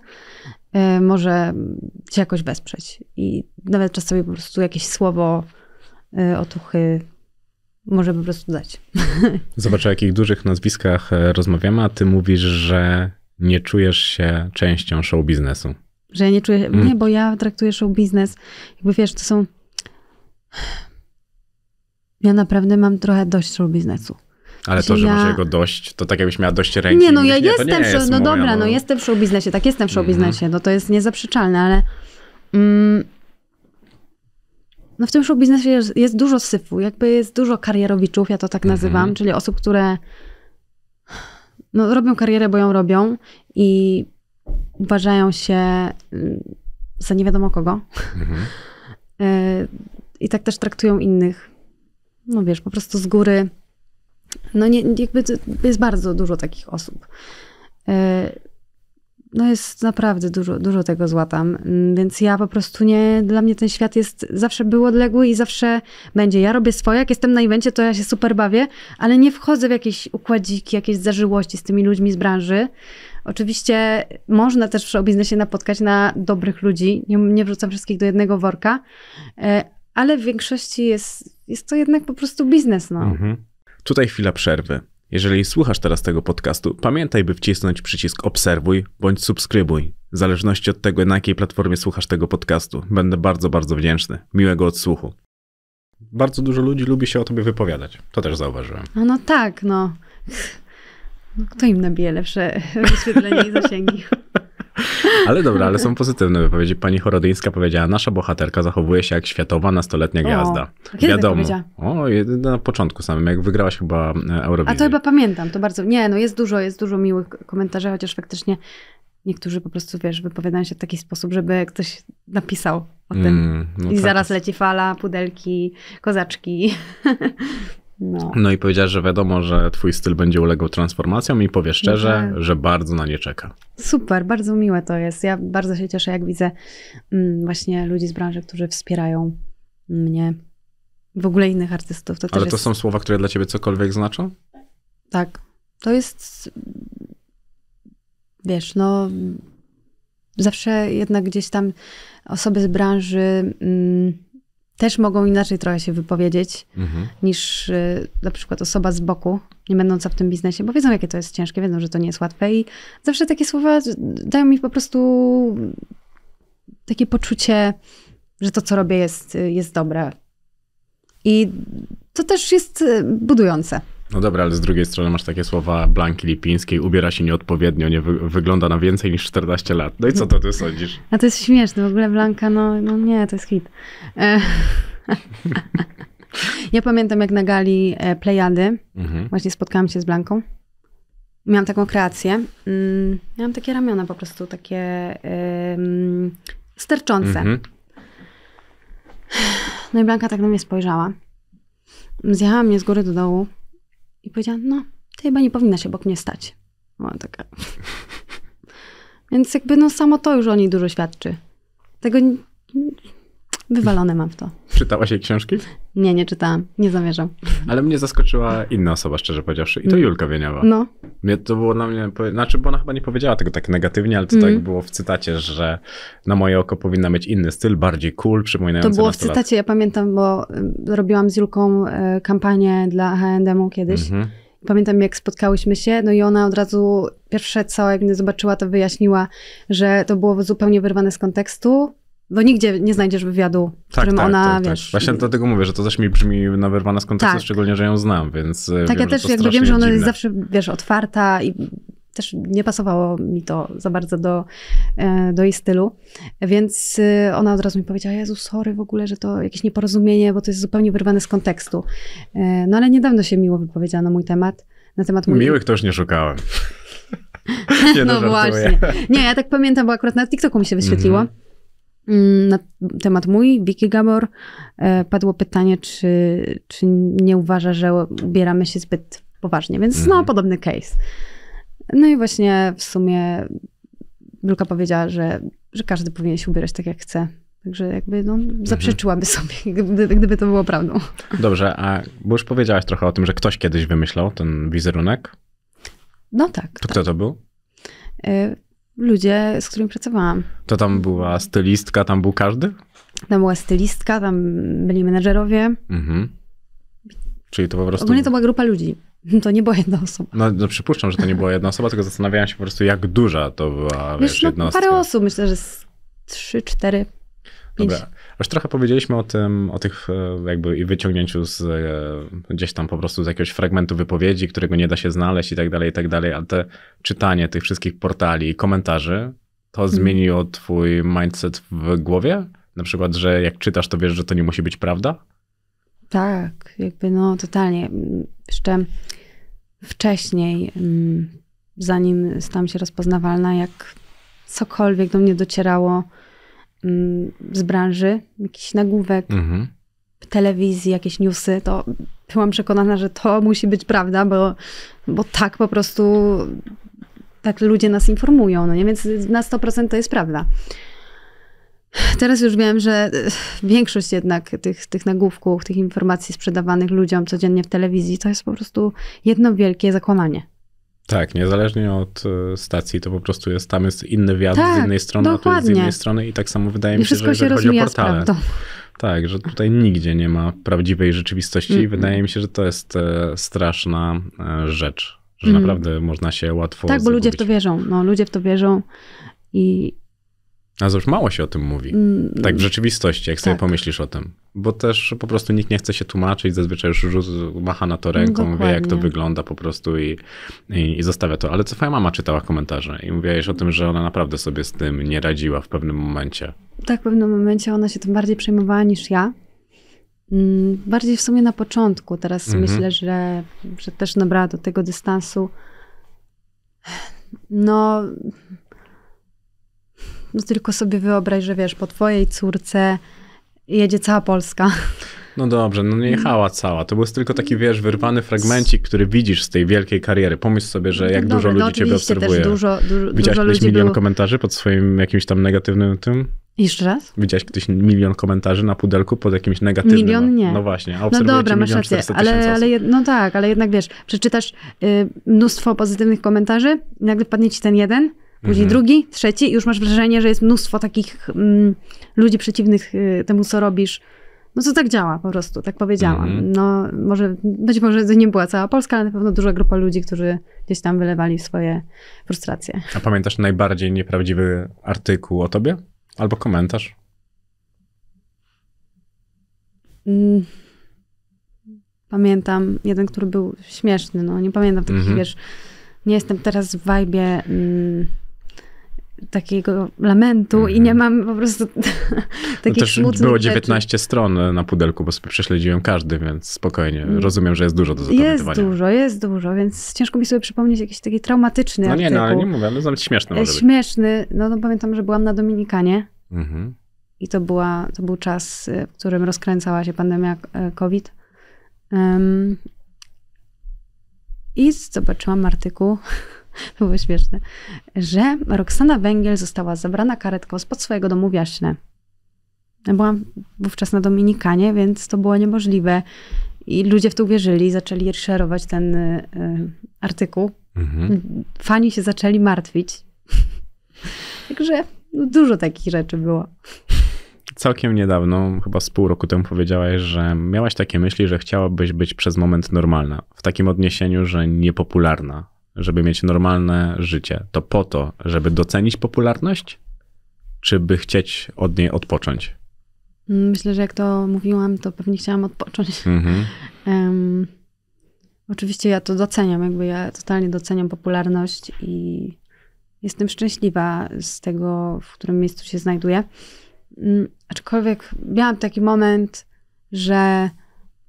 Speaker 3: E, może cię jakoś wesprzeć. I nawet czasami po prostu jakieś słowo e, otuchy może po prostu dać.
Speaker 1: Zobacz, o jakich dużych nazwiskach e, rozmawiamy, a ty mówisz, że nie czujesz się częścią show biznesu.
Speaker 3: Że ja nie czuję, mm. nie, bo ja traktuję show biznes, jakby wiesz, to są... Ja naprawdę mam trochę dość show biznesu.
Speaker 1: Ale że to, że ja... masz jego dość, to tak jakbyś miała dość ręki. Nie, no ja jestem, nie, przy... jest no moja, dobra, no... no jestem
Speaker 3: w biznesie, tak jestem w show biznesie. Mhm. no to jest niezaprzeczalne, ale mm, no w tym showbiznesie jest, jest dużo syfu, jakby jest dużo karierowiczów, ja to tak mhm. nazywam, mm-hmm. czyli osób, które no, robią karierę, bo ją robią i uważają się mm, za nie wiadomo kogo. Mm-hmm. I tak też traktują innych. No wiesz, po prostu z góry no nie, jakby jest bardzo dużo takich osób. E, no jest naprawdę dużo, dużo tego zła tam, mm, więc ja po prostu nie, dla mnie ten świat jest, zawsze był odległy i zawsze będzie. Ja robię swoje, jak jestem na evencie, to ja się super bawię, ale nie wchodzę w jakieś układziki, jakieś zażyłości z tymi ludźmi z branży. Oczywiście można też przy biznesie napotkać na dobrych ludzi, nie, nie wrzucam wszystkich do jednego worka, e, ale w większości jest, jest to jednak po prostu biznes, no.
Speaker 1: Mhm. Tutaj chwila przerwy. Jeżeli słuchasz teraz tego podcastu, pamiętaj, by wcisnąć przycisk obserwuj bądź subskrybuj. W zależności od tego, na jakiej platformie słuchasz tego podcastu, będę bardzo, bardzo wdzięczny. Miłego odsłuchu. Bardzo dużo ludzi lubi się o tobie wypowiadać. To też zauważyłem.
Speaker 3: No, no tak, no. no kto im nabije lepsze wyświetlenie i zasięgi?
Speaker 1: Ale dobra, ale są pozytywne wypowiedzi. Pani Chorodyńska powiedziała, nasza bohaterka zachowuje się jak światowa nastoletnia gwiazda. Tak o, kiedy Wiadomo. o, na początku samym, jak wygrałaś chyba e, Eurowizję. A to
Speaker 3: chyba pamiętam, to bardzo, nie, no jest dużo, jest dużo miłych komentarzy, chociaż faktycznie niektórzy po prostu, wiesz, wypowiadają się w taki sposób, żeby ktoś napisał
Speaker 1: o tym. Mm, no I tak. zaraz
Speaker 3: leci fala, pudelki, kozaczki. No.
Speaker 1: no i powiedziała, że wiadomo, że twój styl będzie ulegał transformacjom i powie szczerze, tak. że bardzo na nie czeka.
Speaker 3: Super, bardzo miłe to jest. Ja bardzo się cieszę, jak widzę mm, właśnie ludzi z branży, którzy wspierają mnie, w ogóle innych artystów. To Ale to jest...
Speaker 1: są słowa, które dla ciebie cokolwiek znaczą?
Speaker 3: Tak. To jest, wiesz, no zawsze jednak gdzieś tam osoby z branży... Mm, też mogą inaczej trochę się wypowiedzieć mhm. niż y, na przykład osoba z boku, nie będąca w tym biznesie, bo wiedzą, jakie to jest ciężkie, wiedzą, że to nie jest łatwe i zawsze takie słowa dają mi po prostu takie poczucie, że to, co robię, jest, y, jest dobre. I to też jest y, budujące.
Speaker 1: No dobra, ale z drugiej strony masz takie słowa Blanki Lipińskiej, ubiera się nieodpowiednio, nie wy wygląda na więcej niż 14 lat. No i co to ty sądzisz?
Speaker 3: A to jest śmieszne, w ogóle Blanka, no, no nie, to jest hit. E ja pamiętam jak na gali e, Plejady mhm. właśnie spotkałam się z Blanką. Miałam taką kreację. Mm, miałam takie ramiona po prostu, takie sterczące. Mhm. No i Blanka tak na mnie spojrzała. Zjechała mnie z góry do dołu i powiedziała, no, ty chyba nie się obok mnie stać. Mam taka... Więc jakby no samo to już o niej dużo świadczy. Tego Wywalone mam w to.
Speaker 1: Czytałaś jej książki?
Speaker 3: Nie, nie czytałam. Nie zamierzam.
Speaker 1: Ale mnie zaskoczyła inna osoba, szczerze powiedziawszy. I to mm. Julka Wieniawa. No. Mnie to było na mnie... Znaczy, bo ona chyba nie powiedziała tego tak negatywnie, ale to tak mm. tak było w cytacie, że na moje oko powinna mieć inny styl, bardziej cool, przypominający To było w cytacie,
Speaker 3: ja pamiętam, bo robiłam z Julką e, kampanię dla H&M-u kiedyś. Mm -hmm. Pamiętam, jak spotkałyśmy się, no i ona od razu pierwsze co, jak mnie zobaczyła, to wyjaśniła, że to było zupełnie wyrwane z kontekstu, bo nigdzie nie znajdziesz wywiadu, w tak, którym tak, ona, tak, tak. wiesz... Tak. Właśnie
Speaker 1: dlatego mówię, że to też mi brzmi na z kontekstu, tak. szczególnie, że ją znam, więc e, Tak, wiem, ja też jakby wiem, że ona dziwne. jest zawsze,
Speaker 3: wiesz, otwarta i też nie pasowało mi to za bardzo do, e, do jej stylu. Więc e, ona od razu mi powiedziała: Jezu, sorry w ogóle, że to jakieś nieporozumienie, bo to jest zupełnie wyrwane z kontekstu. No ale niedawno się miło wypowiedziała na mój temat. Na temat mój... Miłych
Speaker 1: też nie szukałem. nie no, no żartuję. właśnie.
Speaker 3: Nie, ja tak pamiętam, bo akurat na TikToku mi się wyświetliło. Mm -hmm. Mm, na temat mój, Vicky Gabor, e, padło pytanie, czy, czy nie uważa, że ubieramy się zbyt poważnie, więc no, mhm. no, podobny case. No i właśnie w sumie Julka powiedziała, że, że każdy powinien się ubierać tak, jak chce. Także jakby no, zaprzeczyłaby mhm. sobie, gdyby to było prawdą.
Speaker 1: Dobrze, a bo już powiedziałaś trochę o tym, że ktoś kiedyś wymyślał ten wizerunek. No tak. To tak. kto to był?
Speaker 3: E, ludzie, z którymi pracowałam.
Speaker 1: To tam była stylistka, tam był każdy?
Speaker 3: Tam była stylistka, tam byli menedżerowie.
Speaker 1: Mhm. Czyli to po prostu. Ogólnie to
Speaker 3: była grupa ludzi. To nie była jedna osoba.
Speaker 1: No, no przypuszczam, że to nie była jedna osoba, tylko zastanawiałam się po prostu, jak duża to była wiesz, wiesz, no, Parę
Speaker 3: osób, myślę, że z trzy, cztery.
Speaker 1: Dobra. Już trochę powiedzieliśmy o tym, o tych e, jakby i wyciągnięciu z, e, gdzieś tam po prostu z jakiegoś fragmentu wypowiedzi, którego nie da się znaleźć i tak dalej, i tak dalej, ale te czytanie tych wszystkich portali i komentarzy, to mhm. zmieniło twój mindset w głowie? Na przykład, że jak czytasz, to wiesz, że to nie musi być prawda?
Speaker 3: Tak, jakby no totalnie. Jeszcze wcześniej, mm, zanim stałam się rozpoznawalna, jak cokolwiek do mnie docierało, z branży, jakiś nagłówek, mhm. telewizji, jakieś newsy, to byłam przekonana, że to musi być prawda, bo, bo tak po prostu tak ludzie nas informują, no nie? Więc na 100% to jest prawda. Teraz już wiem, że e, większość jednak tych, tych nagłówków, tych informacji sprzedawanych ludziom codziennie w telewizji, to jest po prostu jedno wielkie zakłamanie.
Speaker 1: Tak, niezależnie od e, stacji, to po prostu jest, tam jest inny wiatr tak, z jednej strony, dokładnie. a tu jest z innej strony i tak samo wydaje mi się, że jeżeli chodzi o portale. Tak, że tutaj nigdzie nie ma prawdziwej rzeczywistości. Mm Wydaje mi się, że to jest e, straszna e, rzecz, że mm. naprawdę można się łatwo. Tak, zagubić. bo ludzie
Speaker 3: w to wierzą. No, ludzie w to wierzą i,
Speaker 1: a już mało się o tym mówi. Mm, no. tak w rzeczywistości, jak tak. sobie pomyślisz o tym. Bo też po prostu nikt nie chce się tłumaczyć, zazwyczaj już rzut, macha na to ręką, Dokładnie. wie jak to wygląda po prostu i, i, i, zostawia to. Ale co twoja mama czytała komentarze i mówiłaś o tym, że ona naprawdę sobie z tym nie radziła w pewnym momencie.
Speaker 3: Tak, w pewnym momencie ona się tym bardziej przejmowała niż ja. Mm, bardziej w sumie na początku. Teraz mm -hmm. myślę, że, że też nabrała do tego dystansu. No no tylko sobie wyobraź, że wiesz, po twojej córce jedzie cała Polska.
Speaker 1: No dobrze, no nie jechała cała. To był tylko taki, wiesz, wyrwany fragmencik, który widzisz z tej wielkiej kariery. Pomyśl sobie, że no jak dużo no ludzi ciebie obserwuje. Też dużo,
Speaker 2: dużo, dużo kiedyś milion
Speaker 1: komentarzy pod swoim jakimś tam negatywnym tym? Jeszcze raz? Widziałeś kiedyś milion komentarzy na pudelku pod jakimś negatywnym? Milion nie. No właśnie, a No dobra, masz rację, ale, ale jed, no
Speaker 3: tak, ale jednak wiesz, przeczytasz y, mnóstwo pozytywnych komentarzy, nagle padnie ci ten jeden, później mhm. drugi, trzeci, już masz wrażenie, że jest mnóstwo takich mm, ludzi przeciwnych y, temu, co robisz. No to tak działa po prostu, tak powiedziałam. Mhm. No może, być może to nie była cała Polska, ale na pewno duża grupa ludzi, którzy gdzieś tam wylewali swoje frustracje.
Speaker 1: A pamiętasz najbardziej nieprawdziwy artykuł o tobie? Albo komentarz?
Speaker 3: Mm. pamiętam jeden, który był śmieszny, no nie pamiętam takich, mhm. wiesz, nie jestem teraz w wajbie mm, takiego lamentu mm -hmm. i nie mhm. mam po prostu takich no też smutnych Było 19
Speaker 1: rzeczy. stron na pudelku, bo sobie prześledziłem każdy, więc spokojnie. Mm. Rozumiem, że jest dużo do zapamiętania. Jest
Speaker 3: dużo, jest dużo, więc ciężko mi sobie przypomnieć jakiś taki traumatyczny No artykuł. nie, no ale nie mówię,
Speaker 1: no nawet śmieszny może
Speaker 3: Śmieszny, no, no pamiętam, że byłam na Dominikanie
Speaker 2: mm
Speaker 1: -hmm.
Speaker 3: i to, była, to był czas, y, w którym rozkręcała się pandemia y, COVID. Um, I zobaczyłam artykuł to było śmieszne, że Roxana Węgiel została zabrana karetką spod swojego domu w Jaśle. Byłam wówczas na Dominikanie, więc to było niemożliwe. I ludzie w to uwierzyli, zaczęli reszerować ten y, y, artykuł. Mhm. Fani się zaczęli martwić. Także no, dużo takich rzeczy było.
Speaker 1: Całkiem niedawno, chyba z pół roku temu powiedziałaś, że miałaś takie myśli, że chciałabyś być przez moment normalna. W takim odniesieniu, że niepopularna żeby mieć normalne życie, to po to, żeby docenić popularność, czy by chcieć od niej odpocząć?
Speaker 3: Mm, myślę, że jak to mówiłam, to pewnie chciałam odpocząć. um, oczywiście ja to doceniam, jakby ja totalnie doceniam popularność i jestem szczęśliwa z tego, w którym miejscu się znajduję. Um, aczkolwiek miałam taki moment, że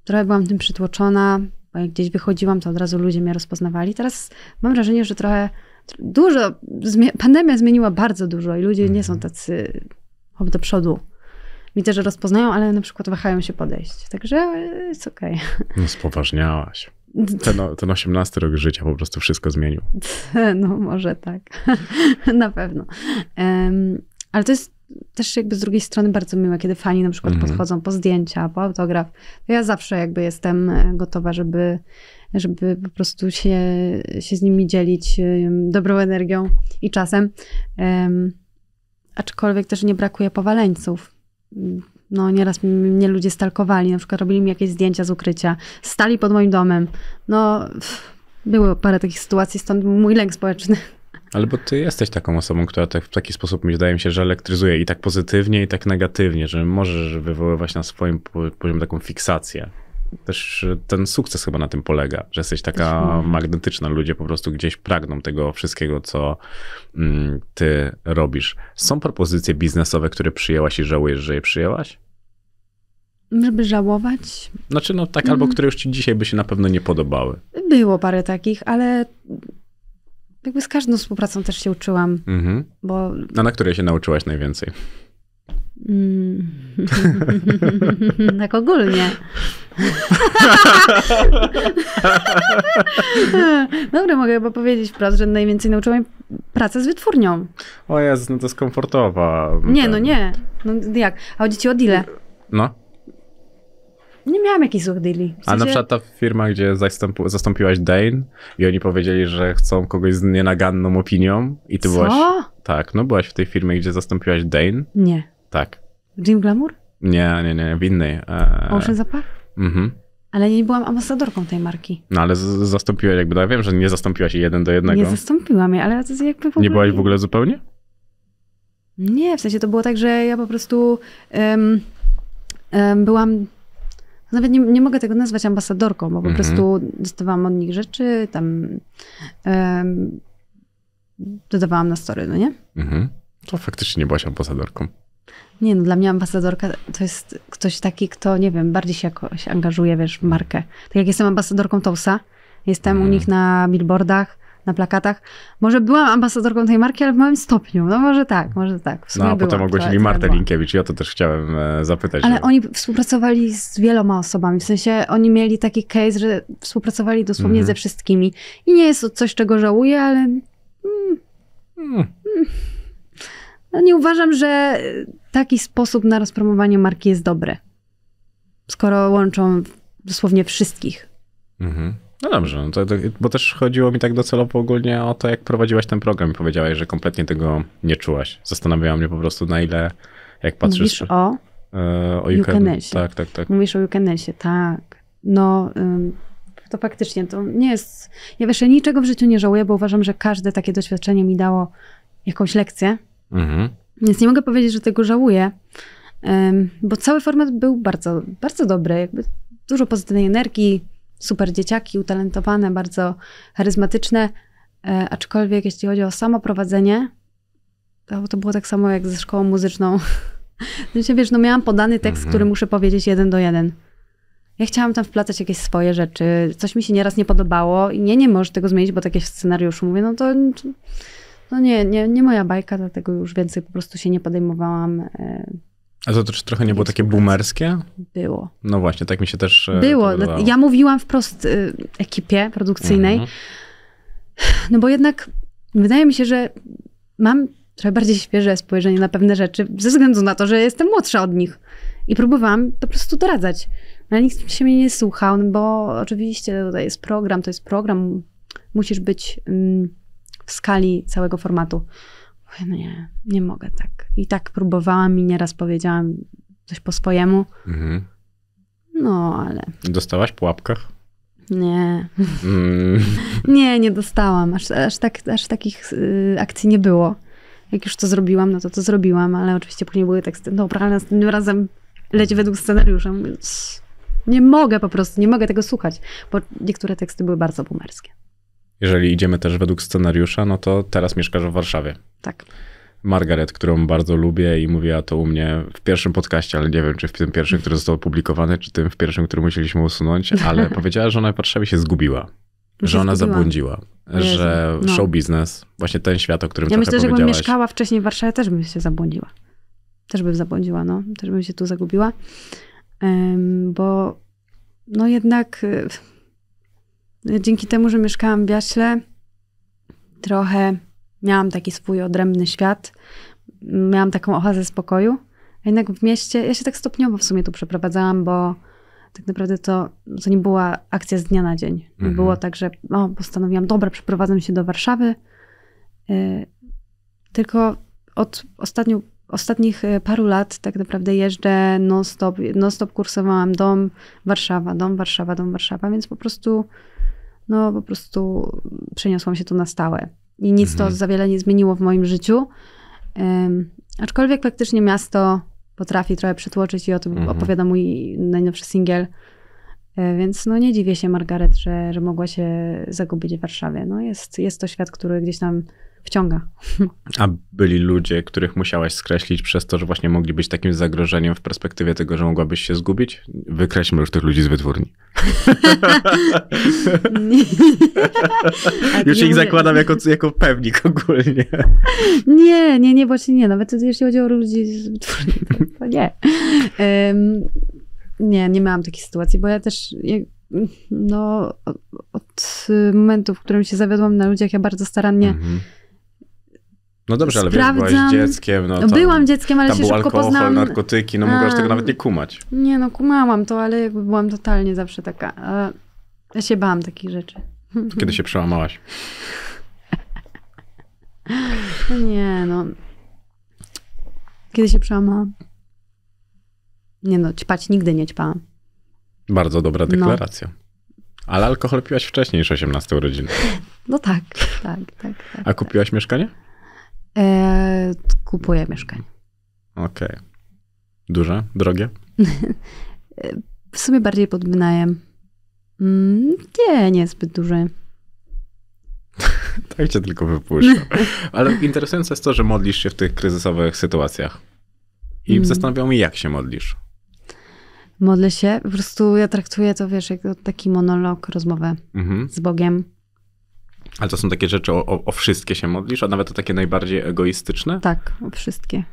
Speaker 3: trochę byłam tym przytłoczona, bo jak gdzieś wychodziłam, to od razu ludzie mnie rozpoznawali. Teraz mam wrażenie, że trochę dużo, pandemia zmieniła bardzo dużo i ludzie nie są mhm. tacy hop do przodu. Widzę, że rozpoznają, ale na przykład wahają się podejść. Także e, jest okej. Okay.
Speaker 1: No spoważniałaś. Ten, ten 18 rok życia po prostu wszystko zmienił.
Speaker 3: No może tak, na pewno. Um, ale to jest też jakby z drugiej strony bardzo miłe, kiedy fani na przykład mhm. podchodzą po zdjęcia, po autograf. To ja zawsze jakby jestem e, gotowa, żeby, żeby po prostu się, się z nimi dzielić e, dobrą energią i czasem. Um, aczkolwiek też nie brakuje powaleńców. No nieraz mnie ludzie stalkowali, na przykład robili mi jakieś zdjęcia z ukrycia, stali pod moim domem. No, pff, parę takich sytuacji, stąd mój lęk społeczny.
Speaker 1: Ale bo ty jesteś taką osobą, która tak, w taki sposób, mi wydaje mi się, że elektryzuje i tak pozytywnie, i tak negatywnie, że możesz wywoływać na swoim poziomie taką fiksację. Też ten sukces chyba na tym polega, że jesteś taka magnetyczna, ludzie po prostu gdzieś pragną tego wszystkiego, co mm, ty robisz. Są propozycje biznesowe, które przyjęłaś i żałujesz, że je przyjęłaś?
Speaker 3: Żeby żałować?
Speaker 1: Znaczy, no tak, albo mhm. które już ci dzisiaj by się na pewno nie podobały.
Speaker 3: Było parę takich, ale jakby z każdą współpracą też się uczyłam. Mhm. Bo...
Speaker 1: A na której się nauczyłaś najwięcej?
Speaker 3: Mm. tak ogólnie. Dobra, mogę chyba powiedzieć wprost, że najwięcej nauczyłam pracę z wytwórnią.
Speaker 1: O Jezu, no to jest komfortowa. Nie, no
Speaker 3: nie. No jak? A chodzi ci o dile? No. Nie miałam jakichś złych deali. W sensie... A na przykład
Speaker 1: ta firma, gdzie zastąpi, zastąpiłaś Dane i oni powiedzieli, że chcą kogoś z nienaganną opinią i ty Co? byłaś... Tak, no byłaś w tej firmie, gdzie zastąpiłaś Dane. Nie. Tak. Jim Glamour? Nie, nie, nie, w innej. E, Ocean Zapach? Mhm.
Speaker 3: Ale nie byłam ambasadorką tej marki.
Speaker 1: No ale zastąpiłaś jakby, no, ja wiem, że nie zastąpiłaś jej jeden do jednego. Nie
Speaker 3: zastąpiłam jej, ale to jest jakby w ogóle... Nie byłaś w ogóle zupełnie? Nie, w sensie to było tak, że ja po prostu um, um, byłam nawet nie, nie mogę tego nazwać ambasadorką, bo po mm -hmm. prostu dostawałam od nich rzeczy, tam um, dodawałam na story, no nie?
Speaker 1: Mhm. to faktycznie nie byłaś ambasadorką.
Speaker 3: Nie, no dla mnie ambasadorka to jest ktoś taki, kto, nie wiem, bardziej się jakoś angażuje, wiesz, w markę. Tak jak jestem ambasadorką Tousa, jestem mm. u mhm. nich na billboardach, na plakatach. Może byłam ambasadorką tej marki, ale w małym stopniu. No może tak, może tak. no a potem ogłosili Martę
Speaker 1: Linkiewicz i o to też chciałem e, zapytać. Ale
Speaker 3: oni współpracowali z wieloma osobami. W sensie oni mieli taki case, że współpracowali dosłownie mm -hmm. ze wszystkimi. I nie jest to coś, czego żałuję, ale... Mm, hmm. mm. No nie uważam, że taki sposób na rozpromowanie marki jest dobry. Skoro łączą dosłownie wszystkich.
Speaker 1: Mhm. No dobrze, no to, to, bo też chodziło mi tak docelowo ogólnie o to, jak prowadziłaś ten program i powiedziałaś, że kompletnie tego nie czułaś. Zastanawiała mnie po prostu na ile, jak patrzysz... Mówisz o? E, o Tak, tak, tak.
Speaker 3: Mówisz o Jukenesie, tak. No... to faktycznie to nie jest. Ja wiesz, ja niczego w życiu nie żałuję, bo uważam, że każde takie doświadczenie mi dało jakąś lekcję. Mhm. Więc nie mogę powiedzieć, że tego żałuję, bo cały format był bardzo, bardzo dobry. Jakby dużo pozytywnej energii, super dzieciaki, utalentowane, bardzo charyzmatyczne, e, aczkolwiek jeśli chodzi o samo prowadzenie, to, to było tak samo jak ze szkołą muzyczną. Znaczy, wiesz, no miałam podany tekst, mhm. który muszę powiedzieć jeden do jeden. Ja chciałam tam wplatać jakieś swoje rzeczy, coś mi się nieraz nie podobało i nie, nie możesz tego zmienić, bo takie w scenariuszu mówię, no to no nie, nie, nie moja bajka, dlatego już więcej po prostu się nie podejmowałam e,
Speaker 1: a to też trochę nie było takie boomerskie? Było. No właśnie, tak mi się też. E, było. No, ja
Speaker 3: mówiłam wprost y, ekipie produkcyjnej. Mhm. No bo jednak wydaje mi się, że mam trochę bardziej świeże spojrzenie na pewne rzeczy, ze względu na to, że jestem młodsza od nich. I próbowałam po prostu doradzać. Ale nikt się mnie nie słuchał, bo oczywiście tutaj jest program, to jest program. Musisz być mm, w skali całego formatu no nie, nie mogę tak. I tak próbowałam i nieraz powiedziałam coś po swojemu. Mhm. No, ale...
Speaker 1: Dostałaś po łapkach? Nie. Mm.
Speaker 3: nie, nie dostałam. Aż, aż, tak, aż takich y, akcji nie było. Jak już to zrobiłam, no to to zrobiłam, ale oczywiście później były teksty, dobra, ale następnym razem leć według scenariusza. Mówię, nie mogę po prostu, nie mogę tego słuchać, bo niektóre teksty były bardzo boomerskie
Speaker 1: jeżeli idziemy też według scenariusza, no to teraz mieszkasz w Warszawie. Tak. Margaret, którą bardzo lubię i mówiła to u mnie w pierwszym podcaście, ale nie wiem, czy w tym pierwszym, który został opublikowany, czy tym w pierwszym, który musieliśmy usunąć, ale powiedziała, że ona w Warszawie się zgubiła. Że ona zgubiła. zabłądziła, Jezu. że no. show biznes, właśnie ten świat, o którym ja trochę myślę, powiedziałaś. Ja myślę, że gdybym mieszkała
Speaker 3: wcześniej w Warszawie, też bym się zabłądziła. Też bym zabłądziła, no. Też bym się tu zagubiła. Um, bo no jednak y, dzięki temu, że mieszkałam w Jaśle, trochę miałam taki swój odrębny świat, miałam taką ochotę spokoju. A jednak w mieście, ja się tak stopniowo w sumie tu przeprowadzałam, bo tak naprawdę to, to nie była akcja z dnia na dzień. Nie mhm. było tak, że no, postanowiłam, dobra, przeprowadzam się do Warszawy. Y, tylko od ostatnio, ostatnich y, paru lat tak naprawdę jeżdżę non-stop, non-stop kursowałam dom Warszawa, dom Warszawa, dom Warszawa, więc po prostu no po prostu przeniosłam się tu na stałe. I nic mhm. to za wiele nie zmieniło w moim życiu. Um, aczkolwiek faktycznie miasto potrafi trochę przytłoczyć i o tym mhm. opowiada mój najnowszy singiel. E, więc no nie dziwię się, Margaret, że, że mogła się zagubić w Warszawie. No jest, jest to świat, który gdzieś tam wciąga.
Speaker 1: A byli ludzie, których musiałaś skreślić przez to, że właśnie mogli być takim zagrożeniem w perspektywie tego, że mogłabyś się zgubić? Wykreślmy już tych ludzi z wytwórni. już ich zakładam jako, jako pewnik ogólnie.
Speaker 3: nie, nie, nie, właśnie nie. Nawet jeśli chodzi o ludzi z wytwórni, to, nie. Um, nie, nie miałam takiej sytuacji, bo ja też... Ja, no, od momentu, w którym się zawiodłam na ludziach, ja bardzo starannie mm
Speaker 1: -hmm no dobrze, ale Sprawdzam. wiesz, byłaś dzieckiem. No, tam, byłam dzieckiem, ale się szybko alkohol, poznałam. narkotyki, no A, mogłaś tego nawet nie kumać.
Speaker 3: Nie, no kumałam to, ale jakby byłam totalnie zawsze taka. E, ja się bałam takich rzeczy. Kiedy się
Speaker 1: przełamałaś?
Speaker 3: No nie, no. Kiedy się przełamałam? Nie no, ćpać nigdy nie ćpałam.
Speaker 1: Bardzo dobra no. deklaracja. No. Ale alkohol piłaś wcześniej niż 18 urodziny.
Speaker 3: No tak, tak, tak. tak A tak.
Speaker 1: kupiłaś tak. mieszkanie?
Speaker 3: E, kupuję mieszkanie.
Speaker 1: Okej. Okay. Duże? Drogie?
Speaker 3: w sumie bardziej pod wynajem. Mm, nie, nie zbyt duże.
Speaker 1: tak cię tylko wypuścił. Ale interesujące jest to, że modlisz się w tych kryzysowych sytuacjach.
Speaker 3: I mm. zastanawiam
Speaker 1: się, jak się modlisz.
Speaker 3: Modlę się. Po prostu ja traktuję to, wiesz, jak taki monolog, rozmowę mm -hmm. z Bogiem.
Speaker 1: Ale to są takie rzeczy, o, o, wszystkie się modlisz, a nawet o takie najbardziej egoistyczne? Tak,
Speaker 3: o wszystkie.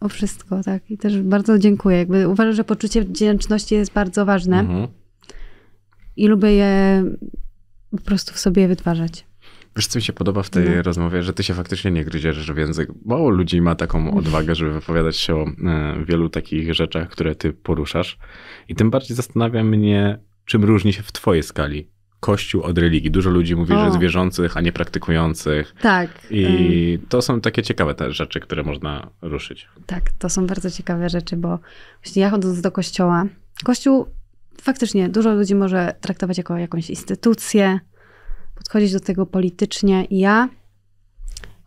Speaker 3: O wszystko, tak. I też bardzo dziękuję. Jakby uważam, że poczucie wdzięczności jest bardzo ważne mhm. i lubię je po prostu w sobie wytwarzać.
Speaker 1: Wiesz, co mi się podoba w tej no. rozmowie, że ty się faktycznie nie gryziesz w język. Mało ludzi ma taką mhm. odwagę, żeby wypowiadać się o e, wielu takich rzeczach, które ty poruszasz. I tym bardziej zastanawia mnie, czym różni się w twojej skali Kościół od religii. Dużo ludzi mówi, o. że z wierzących, a nie praktykujących.
Speaker 3: Tak. I
Speaker 1: to są takie ciekawe te rzeczy, które można ruszyć.
Speaker 3: Tak, to są bardzo ciekawe rzeczy, bo właśnie ja chodząc do kościoła, kościół faktycznie dużo ludzi może traktować jako jakąś instytucję, podchodzić do tego politycznie. I ja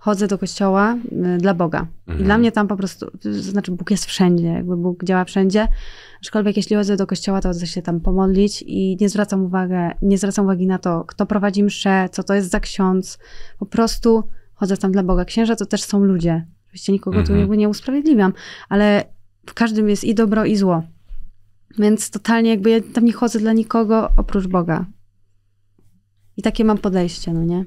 Speaker 3: chodzę do kościoła y, dla Boga. Mhm. I dla mhm. mnie tam po prostu, to znaczy Bóg jest wszędzie, jakby Bóg działa wszędzie. Aczkolwiek jeśli chodzę do kościoła, to chcę się tam pomodlić i nie zwracam uwagi, nie zwracam uwagi na to, kto prowadzi mszę, co to jest za ksiądz. Po prostu chodzę tam dla Boga. Księża to też są ludzie. Oczywiście nikogo mhm. tu jakby nie usprawiedliwiam, ale w każdym jest i dobro, i zło. Więc totalnie jakby ja tam nie chodzę dla nikogo oprócz Boga. I takie mam podejście, no nie?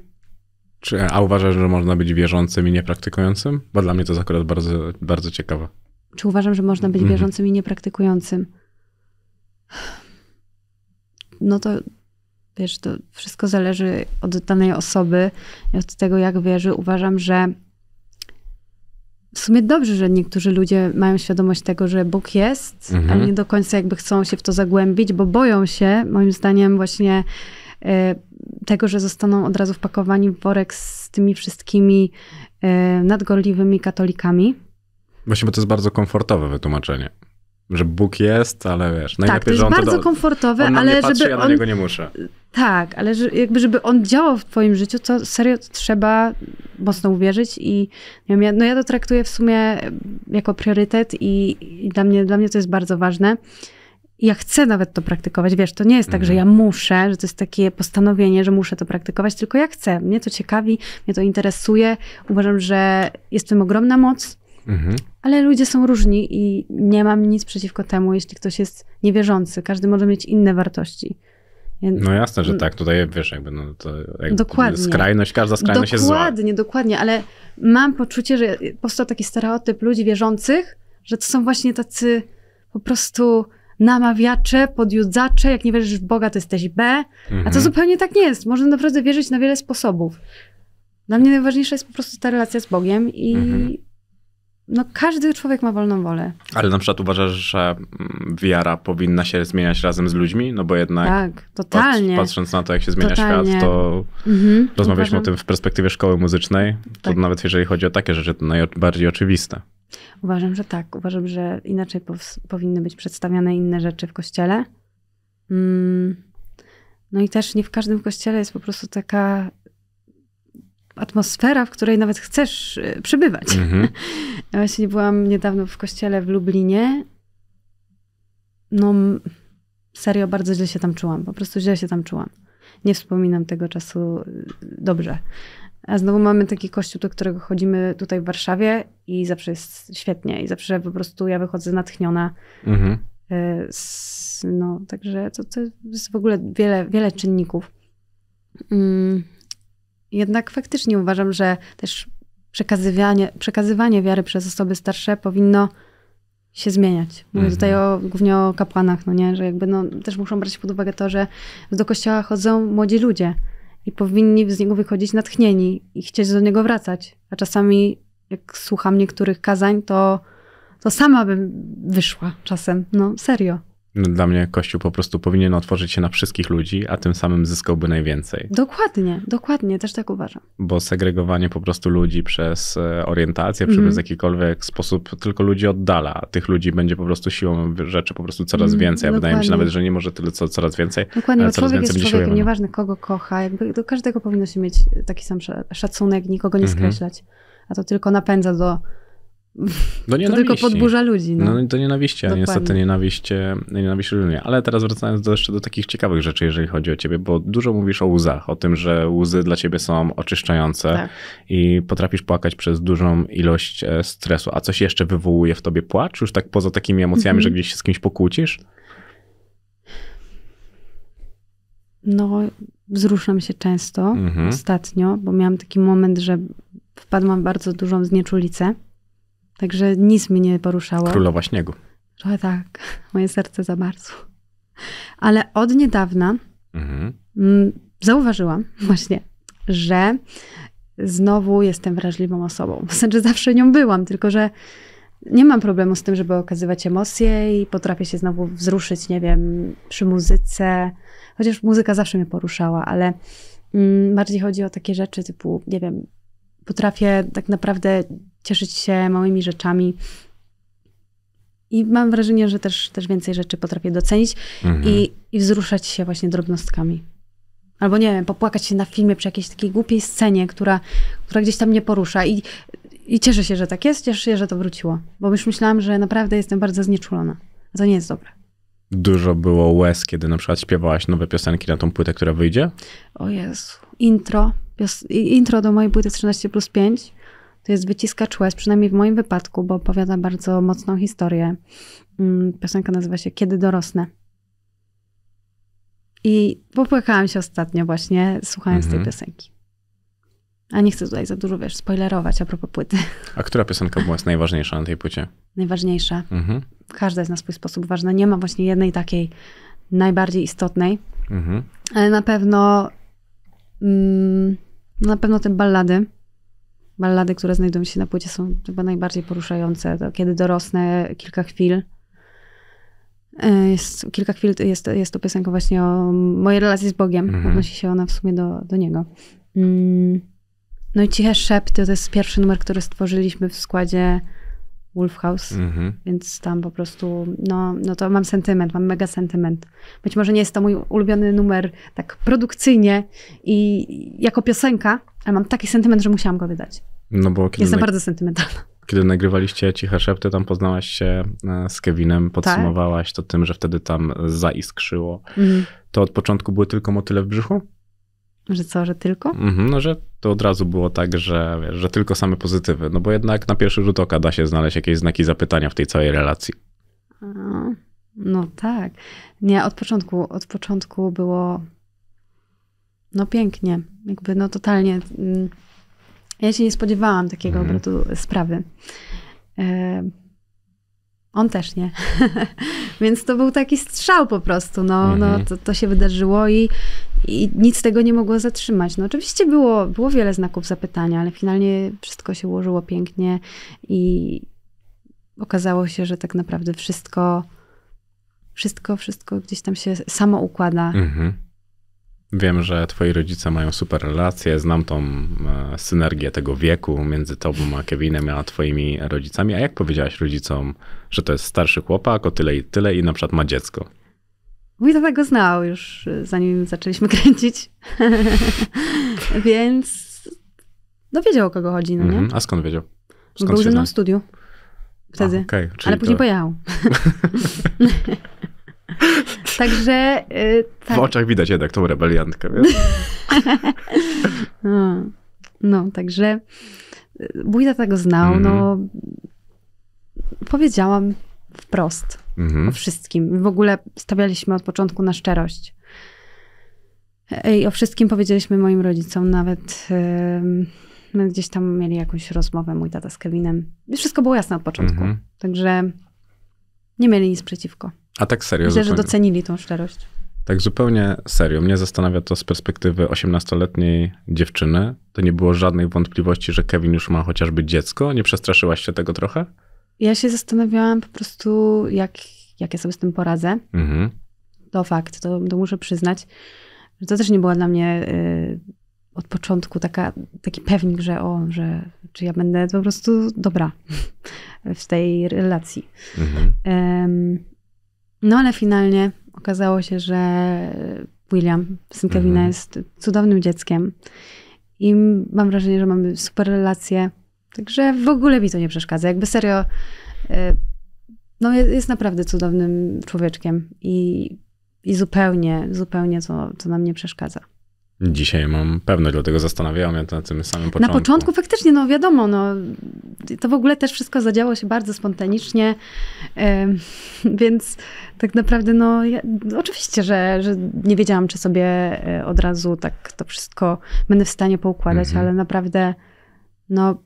Speaker 1: Czy, a uważasz, że można być wierzącym i niepraktykującym? Bo dla mnie to jest akurat bardzo, bardzo ciekawe.
Speaker 3: Czy uważam, że można być mm -hmm. wierzącym i niepraktykującym? No to wiesz, to wszystko zależy od danej osoby i od tego, jak wierzy. Uważam, że w sumie dobrze, że niektórzy ludzie mają świadomość tego, że Bóg jest, ale mhm. nie do końca jakby chcą się w to zagłębić, bo boją się, moim zdaniem, właśnie Y, tego, że zostaną od razu wpakowani w worek z tymi wszystkimi y, nadgorliwymi katolikami.
Speaker 1: Właśnie, bo to jest bardzo komfortowe wytłumaczenie. Że Bóg jest, ale wiesz, najlepiej, tak, to jest bardzo do...
Speaker 3: komfortowe, on ale patrzy, żeby ja on... na niego nie muszę. Tak, ale że, jakby żeby on działał w twoim życiu, to serio trzeba mocno uwierzyć i nie wiem, ja, no ja to traktuję w sumie jako priorytet i, i dla, mnie, dla mnie to jest bardzo ważne ja chcę nawet to praktykować, wiesz, to nie jest tak, że mhm. ja muszę, że to jest takie postanowienie, że muszę to praktykować, tylko ja chcę. Mnie to ciekawi, mnie to interesuje. Uważam, że jest w tym ogromna moc, mhm. ale ludzie są różni i nie mam nic przeciwko temu, jeśli ktoś jest niewierzący. Każdy może mieć inne wartości. No jasne, że tak.
Speaker 1: Tutaj wiesz, jakby no to jakby dokładnie. skrajność, każda skrajność dokładnie, jest zła.
Speaker 3: Dokładnie, dokładnie, ale mam poczucie, że powstał taki stereotyp ludzi wierzących, że to są właśnie tacy po prostu namawiacze, podjudzacze, jak nie wierzysz w Boga, to jesteś B, mhm. a to mhm. zupełnie tak nie jest. Można naprawdę wierzyć na wiele sposobów. Dla mnie najważniejsza jest po prostu ta relacja z Bogiem i mhm. no, każdy człowiek ma wolną wolę.
Speaker 1: Ale na przykład uważasz, że mm, wiara powinna się zmieniać razem z ludźmi? No bo jednak tak,
Speaker 3: totalnie. patrząc
Speaker 1: na to, jak się zmienia totalnie. świat, to mhm. rozmawialiśmy Uważam. o tym w perspektywie szkoły muzycznej, to tak. nawet jeżeli chodzi o takie rzeczy, to najbardziej oczywiste.
Speaker 3: Uważam, że tak. Uważam, że inaczej powinny być przedstawiane inne rzeczy w kościele. Mm. No i też nie w każdym kościele jest po prostu taka atmosfera, w której nawet chcesz y, przebywać. Mhm. Ja właśnie byłam niedawno w kościele w Lublinie. No, serio, bardzo źle się tam czułam. Po prostu źle się tam czułam. Nie wspominam tego czasu y, dobrze. A znowu mamy taki kościół, do którego chodzimy tutaj w Warszawie i zawsze jest świetnie. I zawsze po prostu ja wychodzę natchniona. Mhm. E, z, no, także to, to jest w ogóle wiele, wiele czynników. Mm. Jednak faktycznie uważam, że też przekazywanie, przekazywanie wiary przez osoby starsze powinno się zmieniać. Mówię mhm. tutaj o, głównie o kapłanach, no nie? Że jakby no, też muszą brać pod uwagę to, że do kościoła chodzą młodzi ludzie i powinni z niego wychodzić natchnieni i chcieć do niego wracać. A czasami, jak słucham niektórych kazań, to, to sama bym wyszła czasem. No serio.
Speaker 1: No, dla mnie Kościół po prostu powinien otworzyć się na wszystkich ludzi, a tym samym zyskałby najwięcej.
Speaker 3: Dokładnie, dokładnie, też tak uważam.
Speaker 1: Bo segregowanie po prostu ludzi przez e, orientację, mm. przez mhm. jakikolwiek sposób tylko ludzi oddala. Tych ludzi będzie po prostu siłą rzeczy po prostu coraz mm, więcej. A wydaje mi się nawet, że nie może tyle co, coraz więcej. Dokładnie, bo człowiek jest człowiekiem, się
Speaker 3: nieważne kogo kocha, jakby do każdego powinno się mieć taki sam szacunek, nikogo nie mhm. skreślać. Mm -hmm. A to tylko napędza do
Speaker 1: do no To tylko podburza ludzi. No, no do nienawiści, a Dokładnie. niestety nienawiść, nienawiść ludzi. Ale teraz wracając do, jeszcze do takich ciekawych rzeczy, jeżeli chodzi o ciebie, bo dużo mówisz o łzach, o tym, że łzy dla ciebie są oczyszczające tak. i potrafisz płakać przez dużą ilość e, stresu. A coś jeszcze wywołuje w tobie płacz? Już tak poza takimi emocjami, mhm. że gdzieś się z kimś pokłócisz?
Speaker 3: No, wzruszam się często mhm. ostatnio, bo miałam taki moment, że wpadłam w bardzo dużą znieczulicę Także nic mnie nie poruszało. Królowa śniegu. Trochę tak. Moje serce zamarzło. Ale od niedawna mhm. Mm, zauważyłam właśnie, że znowu jestem wrażliwą osobą. Znaczy zawsze nią byłam, tylko że nie mam problemu z tym, żeby okazywać emocje i potrafię się znowu wzruszyć, nie wiem, przy muzyce. Chociaż muzyka zawsze mnie poruszała, ale mm, bardziej chodzi o takie rzeczy typu, nie wiem, potrafię tak naprawdę cieszyć się małymi rzeczami. I mam wrażenie, że też, też więcej rzeczy potrafię docenić mhm. i, i wzruszać się właśnie drobnostkami. Albo nie wiem, popłakać się na filmie przy jakiejś takiej głupiej scenie, która, która gdzieś tam mnie porusza. I, I cieszę się, że tak jest, cieszę się, że to wróciło. Bo już myślałam, że naprawdę jestem bardzo znieczulona. A to nie jest dobre
Speaker 1: dużo było łez, kiedy na przykład śpiewałaś nowe piosenki na tą płytę, która wyjdzie? O Jezu,
Speaker 3: intro. Pios intro do mojej płyty 13 plus 5 to jest wyciskacz łez, przynajmniej w moim wypadku, bo opowiada bardzo mocną historię. Mm, piosenka nazywa się Kiedy dorosnę. I popłakałam się ostatnio właśnie słuchając mhm. tej piosenki. A nie chcę tutaj za dużo, wiesz, spoilerować a propos płyty.
Speaker 1: A która piosenka była najważniejsza na tej płycie?
Speaker 3: Najważniejsza. Mhm. Każda jest na swój sposób ważna. Nie ma właśnie jednej takiej najbardziej istotnej. Mhm. Ale na pewno mm, na pewno te ballady. Ballady, które znajdują się na płycie są chyba najbardziej poruszające. To kiedy dorosnę, kilka chwil. E, jest, kilka chwil jest, jest to piosenka właśnie o mojej relacji z Bogiem. Mhm. Odnosi się ona w sumie do, do niego. Mm. No i Ciche Szepty to jest pierwszy numer, który stworzyliśmy w składzie Wolf House, mhm. więc tam po prostu, no, no to mam sentyment, mam mega sentyment. Być może nie jest to mój ulubiony numer tak produkcyjnie i jako piosenka, ale mam taki sentyment, że musiałam go wydać.
Speaker 1: No bo kiedy Jestem bardzo sentymentalna. Kiedy nagrywaliście Ciche Szepty, tam poznałaś się e, z Kevinem, tak. podsumowałaś tak? to tym, że wtedy tam zaiskrzyło. Mhm. To od początku były tylko motyle w brzuchu?
Speaker 3: Że co, że tylko?
Speaker 1: Mhm, no, że to od razu było tak, że, że tylko same pozytywy. No bo jednak na pierwszy rzut oka da się znaleźć jakieś znaki zapytania w tej całej relacji.
Speaker 3: A, no tak. Nie, od początku, od początku było no pięknie. Jakby no totalnie. Mm, ja się nie spodziewałam takiego mhm. obrotu sprawy. E on też nie. Więc to był taki strzał po prostu. No, no mhm. no to, to się wydarzyło i i nic tego nie mogło zatrzymać. No oczywiście było, było wiele znaków zapytania, ale finalnie wszystko się ułożyło pięknie i okazało się, że tak naprawdę wszystko, wszystko, wszystko gdzieś tam się samo układa.
Speaker 1: Mhm. Wiem, że twoi rodzice mają super relacje, znam tą e, synergię tego wieku między tobą a Kevinem, a twoimi rodzicami. A jak powiedziałaś rodzicom, że to jest starszy chłopak o tyle i tyle i na przykład ma dziecko?
Speaker 3: Wita go znał już, y, zanim zaczęliśmy kręcić. Więc no wiedział, o kogo chodzi, no nie? Mm -hmm. A skąd wiedział? Skąd Był ze mną w studiu wtedy, A, okay. ale później to... pojechał. Także... Yy, tak. W oczach
Speaker 1: widać jednak tą rebeliantkę.
Speaker 3: no, no, także Bójda y, tego znał, mm -hmm. no mhm. powiedziałam wprost mhm. o wszystkim. W ogóle stawialiśmy od początku na szczerość. I o wszystkim powiedzieliśmy moim rodzicom, nawet yy, gdzieś tam mieli jakąś rozmowę, mój tata z Kevinem. I wszystko było jasne od początku. Mhm. Także nie mieli nic przeciwko.
Speaker 1: A tak serio? Myślę, zupełnie... że
Speaker 3: docenili tą szczerość.
Speaker 1: Tak zupełnie serio. Mnie zastanawia to z perspektywy 18-letniej dziewczyny. To nie było żadnej wątpliwości, że Kevin już ma chociażby dziecko. Nie przestraszyłaś się tego trochę?
Speaker 3: Ja się zastanawiałam po prostu, jak, jak ja sobie z tym poradzę. Mhm. To fakt, to, to muszę przyznać. że To też nie była dla mnie y, od początku taka, taki pewnik, że o, że czy ja będę po prostu dobra w tej relacji. Mhm. no ale finalnie okazało się, że William, syn Kevina, mhm. jest cudownym dzieckiem i mam wrażenie, że mamy super relacje Także w ogóle mi to nie przeszkadza. Jakby serio, e, no jest naprawdę cudownym człowieczkiem i, i zupełnie, zupełnie to, to nam nie przeszkadza.
Speaker 1: Dzisiaj mam pewność, dlatego zastanawiałam się na tym samym początku. Na początku
Speaker 3: faktycznie, no wiadomo, no, to w ogóle też wszystko zadziało się bardzo spontanicznie, więc tak naprawdę, no ja, oczywiście, że, że nie wiedziałam, czy sobie e, od razu tak to wszystko będę w stanie poukładać, mm -hmm. ale naprawdę, no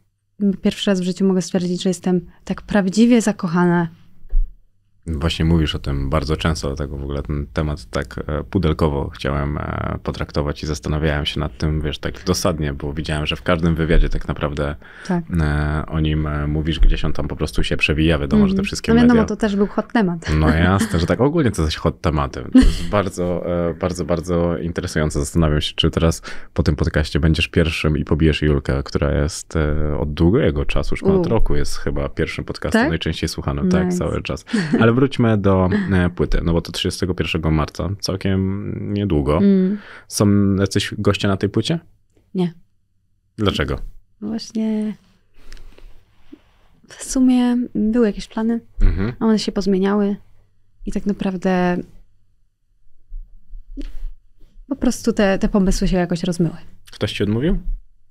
Speaker 3: pierwszy raz w życiu mogę stwierdzić, że jestem tak prawdziwie zakochana
Speaker 1: Właśnie mówisz o tym bardzo często, dlatego w ogóle ten temat tak e, pudelkowo chciałem e, potraktować i zastanawiałem się nad tym, wiesz, tak dosadnie, bo widziałem, że w każdym wywiadzie tak naprawdę tak. E, o nim mówisz, gdzieś on tam po prostu się przewija, wiadomo, mm. że te mhm. wszystkie no wiadomo, media... to
Speaker 3: też był hot temat. No jasne,
Speaker 1: że tak ogólnie to jest hot tematem. To jest bardzo, bardzo, bardzo interesujące. Zastanawiam się, czy teraz po tym podcaście będziesz pierwszym i pobijesz Julkę, która jest od długiego czasu, już ponad U. roku jest chyba pierwszym podcastem tak? najczęściej słuchanym, tak, nice. tak, cały czas. Ale wróćmy do e, płyty, no bo to 31 marca, całkiem niedługo. Mm. Są jacyś goście na tej płycie? Nie. Dlaczego?
Speaker 3: No właśnie w sumie były jakieś plany, mhm. a one się pozmieniały i tak naprawdę po prostu te, te pomysły się jakoś rozmyły.
Speaker 1: Ktoś ci odmówił?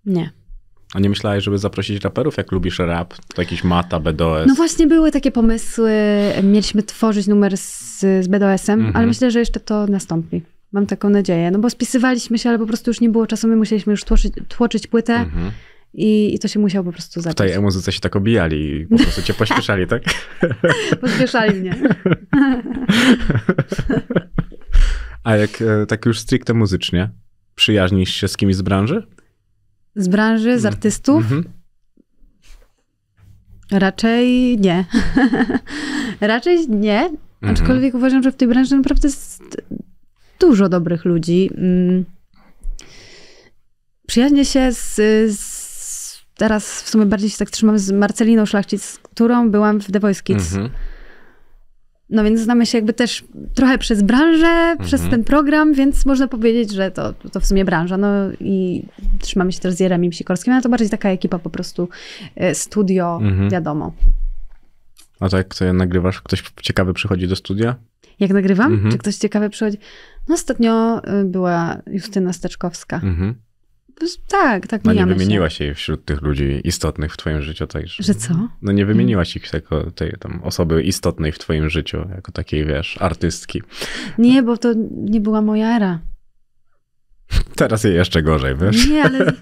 Speaker 1: Nie. A nie myślałeś, żeby zaprosić raperów, jak lubisz rap? To jakiś Mata, BDOS? No
Speaker 3: właśnie były takie pomysły. Mieliśmy tworzyć numer z, z BDOS-em, mm -hmm. ale myślę, że jeszcze to nastąpi. Mam taką nadzieję. No bo spisywaliśmy się, ale po prostu już nie było czasu. My musieliśmy już tłoczyć, tłoczyć płytę. Mm -hmm. I, I, to się musiało po prostu zacząć. W
Speaker 1: tej muzyce się tak obijali i po prostu cię pośpieszali, tak? pośpieszali mnie. A jak e, tak już stricte muzycznie, przyjaźnisz się z kimś z branży?
Speaker 3: Z branży, z mhm. artystów? Mm -hmm. Raczej nie. Raczej nie, mm -hmm. aczkolwiek uważam, że w tej branży naprawdę jest dużo dobrych ludzi. Mm. Przyjaźnie się z, z teraz w sumie bardziej się tak trzymam z Marceliną Szlachcic, z którą byłam w The Voice Kids. Mm -hmm. No więc znamy się jakby też trochę przez branżę, przez mhm. ten program, więc można powiedzieć, że to, to w sumie branża. No i trzymamy się też z Jeremim Sikorskim, ale to bardziej taka ekipa po prostu e, studio, mhm. wiadomo.
Speaker 1: A tak, co nagrywasz? Ktoś ciekawy przychodzi do studia?
Speaker 3: Jak nagrywam? Mhm. Czy ktoś ciekawy przychodzi? No ostatnio e, była Justyna Steczkowska. Mhm. Tak, tak. No nie wymieniłaś
Speaker 1: się. jej wśród tych ludzi istotnych w twoim życiu także. Że co? No nie wymieniłaś ich jako tej tam osoby istotnej w twoim życiu, jako takiej, wiesz, artystki.
Speaker 3: Nie, bo to nie była moja era.
Speaker 1: Teraz jej jeszcze gorzej, wiesz? Nie, ale...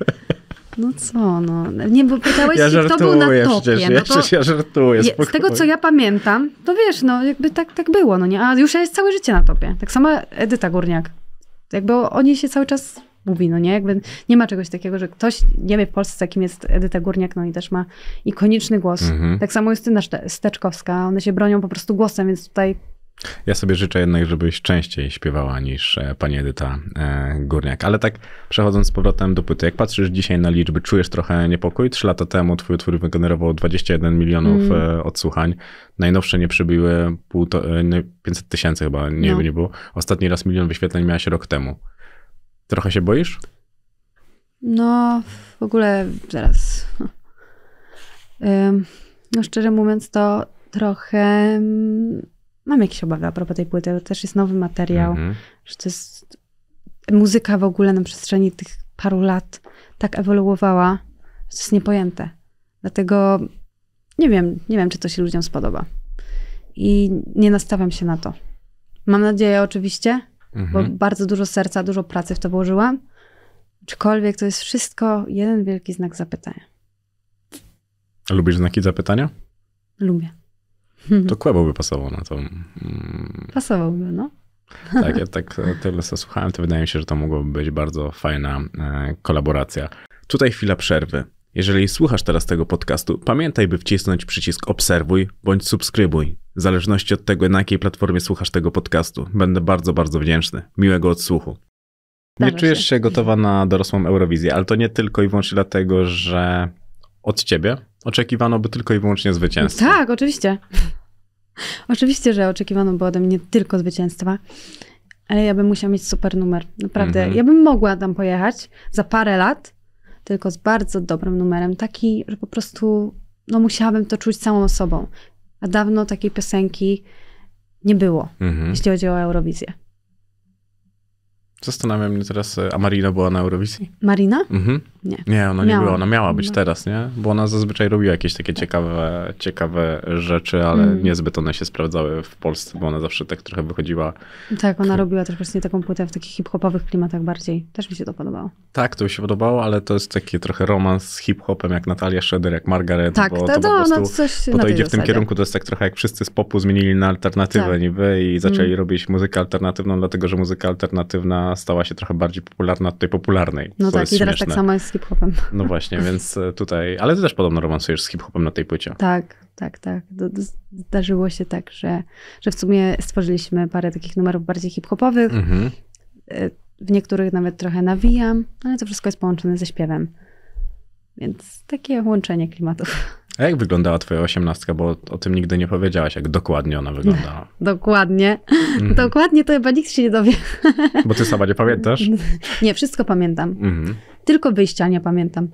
Speaker 3: No co, no. Nie, bo pytałeś ja się, żartuję, kto był na topie. No przecież, no to, ja żartuję, spokojnie. Z tego, co ja pamiętam, to wiesz, no jakby tak, tak było, no nie? A już ja jest całe życie na topie. Tak sama Edyta Górniak. Jakby oni się cały czas mówi, no nie? Jakby nie ma czegoś takiego, że ktoś nie wie w Polsce, kim jest Edyta Górniak, no i też ma ikoniczny głos. Mhm. Tak samo jest Tyna Steczkowska, one się bronią po prostu głosem, więc tutaj
Speaker 1: ja sobie życzę jednak, żebyś częściej śpiewała niż e, pani Edyta e, Górniak. Ale tak przechodząc z powrotem do płyty, jak patrzysz dzisiaj na liczby, czujesz trochę niepokój? Trzy lata temu twój utwór wygenerował 21 milionów mm. E, odsłuchań. Najnowsze nie przybiły 500 tysięcy chyba, nie, no. nie było. Ostatni raz milion wyświetleń miałaś rok temu. Trochę się boisz?
Speaker 3: No, w ogóle zaraz. No, szczerze mówiąc, to trochę mm, mam jakieś obawy a propos tej płyty. To też jest nowy materiał, mm -hmm. że to jest muzyka w ogóle na przestrzeni tych paru lat tak ewoluowała, że to jest niepojęte. Dlatego nie wiem, nie wiem, czy to się ludziom spodoba. I nie nastawiam się na to. Mam nadzieję oczywiście, mhm. bo bardzo dużo serca, dużo pracy w to włożyłam. Aczkolwiek to jest wszystko jeden wielki znak zapytania.
Speaker 1: Lubisz znaki zapytania? Lubię. To Kłebo by pasował na to. Mm,
Speaker 3: Pasowałby, no.
Speaker 1: Tak, ja tak tyle co słuchałem, to wydaje mi się, że to mogłoby być bardzo fajna e, kolaboracja. Tutaj chwila przerwy. Jeżeli słuchasz teraz tego podcastu, pamiętaj, by wcisnąć przycisk obserwuj bądź subskrybuj. W zależności od tego, na jakiej platformie słuchasz tego podcastu, będę bardzo, bardzo wdzięczny. Miłego odsłuchu. Nie czujesz się gotowa na dorosłą Eurowizję, ale to nie tylko i wyłącznie dlatego, że od ciebie oczekiwano by tylko i wyłącznie zwycięstwa.
Speaker 3: No tak, oczywiście. Oczywiście, że oczekiwano by ode mnie tylko zwycięstwa, ale ja bym musiała mieć super numer. Naprawdę. Mhm. Ja bym mogła tam pojechać za parę lat tylko z bardzo dobrym numerem, taki, że po prostu no, musiałabym to czuć samą sobą. A dawno takiej piosenki nie było, mhm. jeśli chodzi o Eurowizję.
Speaker 1: Zastanawiam się teraz, e, a Marina była na Eurowizji? Marina? Mhm. Nie, nie ona nie miała. była, ona miała być no. teraz, nie? Bo ona zazwyczaj robiła jakieś takie tak. ciekawe, ciekawe rzeczy, ale mm. niezbyt one się sprawdzały w Polsce, bo ona zawsze tak trochę wychodziła.
Speaker 3: Tak, ona robiła też właśnie taką płytę w takich hip-hopowych klimatach bardziej. Też mi się to podobało.
Speaker 1: Tak, to mi się podobało, ale to jest taki trochę romans z hip-hopem, jak Natalia Schroeder, jak Margaret. Tak, bo to, to, po no, prostu, no, coś bo to idzie w tym kierunku, to jest tak trochę jak wszyscy z popu zmienili na alternatywę tak. niby i zaczęli mm. robić muzykę alternatywną, dlatego że muzyka alternatywna stała się trochę bardziej popularna od tej popularnej. No tak, i teraz tak śmieszne. tak samo
Speaker 3: jest hip-hopem.
Speaker 1: No właśnie, więc e, tutaj, ale ty też podobno romansujesz z hip-hopem na tej płycie.
Speaker 3: Tak, tak, tak. Zdarzyło się tak, że, że w sumie stworzyliśmy parę takich numerów bardziej hip-hopowych. Mhm. E, w niektórych nawet trochę nawijam, no ale to wszystko jest połączone ze śpiewem. Więc takie łączenie klimatów.
Speaker 1: A jak wyglądała twoja osiemnastka? Bo o tym nigdy nie powiedziałaś, jak dokładnie ona wyglądała.
Speaker 3: dokładnie. Mhm. Dokładnie to chyba nikt się nie dowie.
Speaker 1: Bo ty sama nie pamiętasz?
Speaker 3: Nie, wszystko pamiętam. Mhm. Tylko wyjścia nie pamiętam.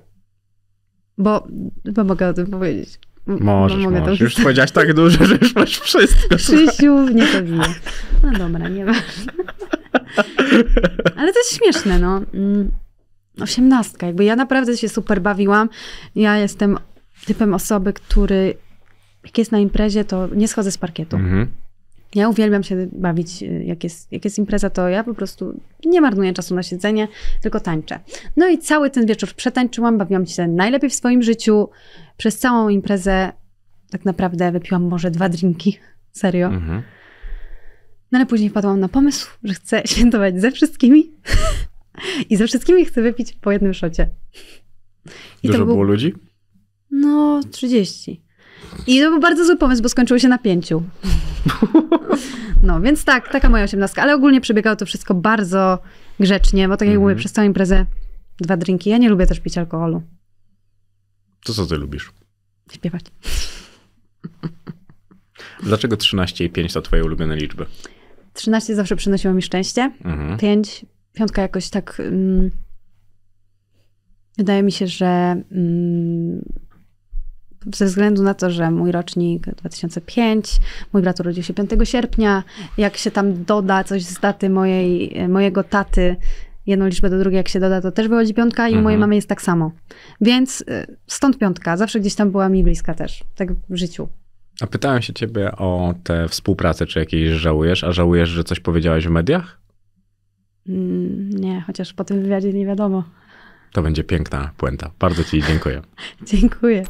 Speaker 3: Bo, bo mogę o tym powiedzieć. Możesz, bo mogę możesz. To... Już powiedziałaś
Speaker 1: tak dużo, że już masz wszystko. Krzysiu, nie
Speaker 3: to wie. No dobra, nieważne. Ale to jest śmieszne, no. Mm, osiemnastka. Jakby ja naprawdę się super bawiłam. Ja jestem typem osoby, który jak jest na imprezie, to nie schodzę z parkietu. Mhm. Ja uwielbiam się bawić, y, jak jest, jak jest impreza, to ja po prostu nie marnuję czasu na siedzenie, tylko tańczę. No i cały ten wieczór przetańczyłam, bawiłam się najlepiej w swoim życiu. Przez całą imprezę tak naprawdę wypiłam może dwa drinki, serio. Mhm. No ale później wpadłam na pomysł, że chcę świętować ze wszystkimi i ze wszystkimi chcę wypić po jednym szocie.
Speaker 1: I Dużo to był... było ludzi?
Speaker 3: No, 30. I to był bardzo zły pomysł, bo skończyło się na pięciu. No, więc tak, taka moja osiemnastka. Ale ogólnie przebiegało to wszystko bardzo grzecznie, bo tak jak mm. mówię, przez całą imprezę dwa drinki. Ja nie lubię też pić alkoholu.
Speaker 1: To co ty lubisz? Śpiewać. Dlaczego 13 i 5 to twoje ulubione liczby?
Speaker 3: 13 zawsze przynosiło mi szczęście. Mhm. Pięć, 5, piątka jakoś tak... Mm, wydaje mi się, że mm, ze względu na to, że mój rocznik 2005, mój brat urodził się 5 sierpnia, jak się tam doda coś z daty mojej, mojego taty, jedną liczbę do drugiej, jak się doda, to też wychodzi piątka i mhm. mojej mamy jest tak samo. Więc y, stąd piątka, zawsze gdzieś tam była mi bliska też, tak w życiu.
Speaker 1: A pytałem się ciebie o tę współpracę, czy jakiejś żałujesz, a żałujesz, że coś powiedziałaś w mediach?
Speaker 3: Mm, nie, chociaż po tym wywiadzie nie wiadomo.
Speaker 1: To będzie piękna puenta. Bardzo ci dziękuję.
Speaker 3: dziękuję.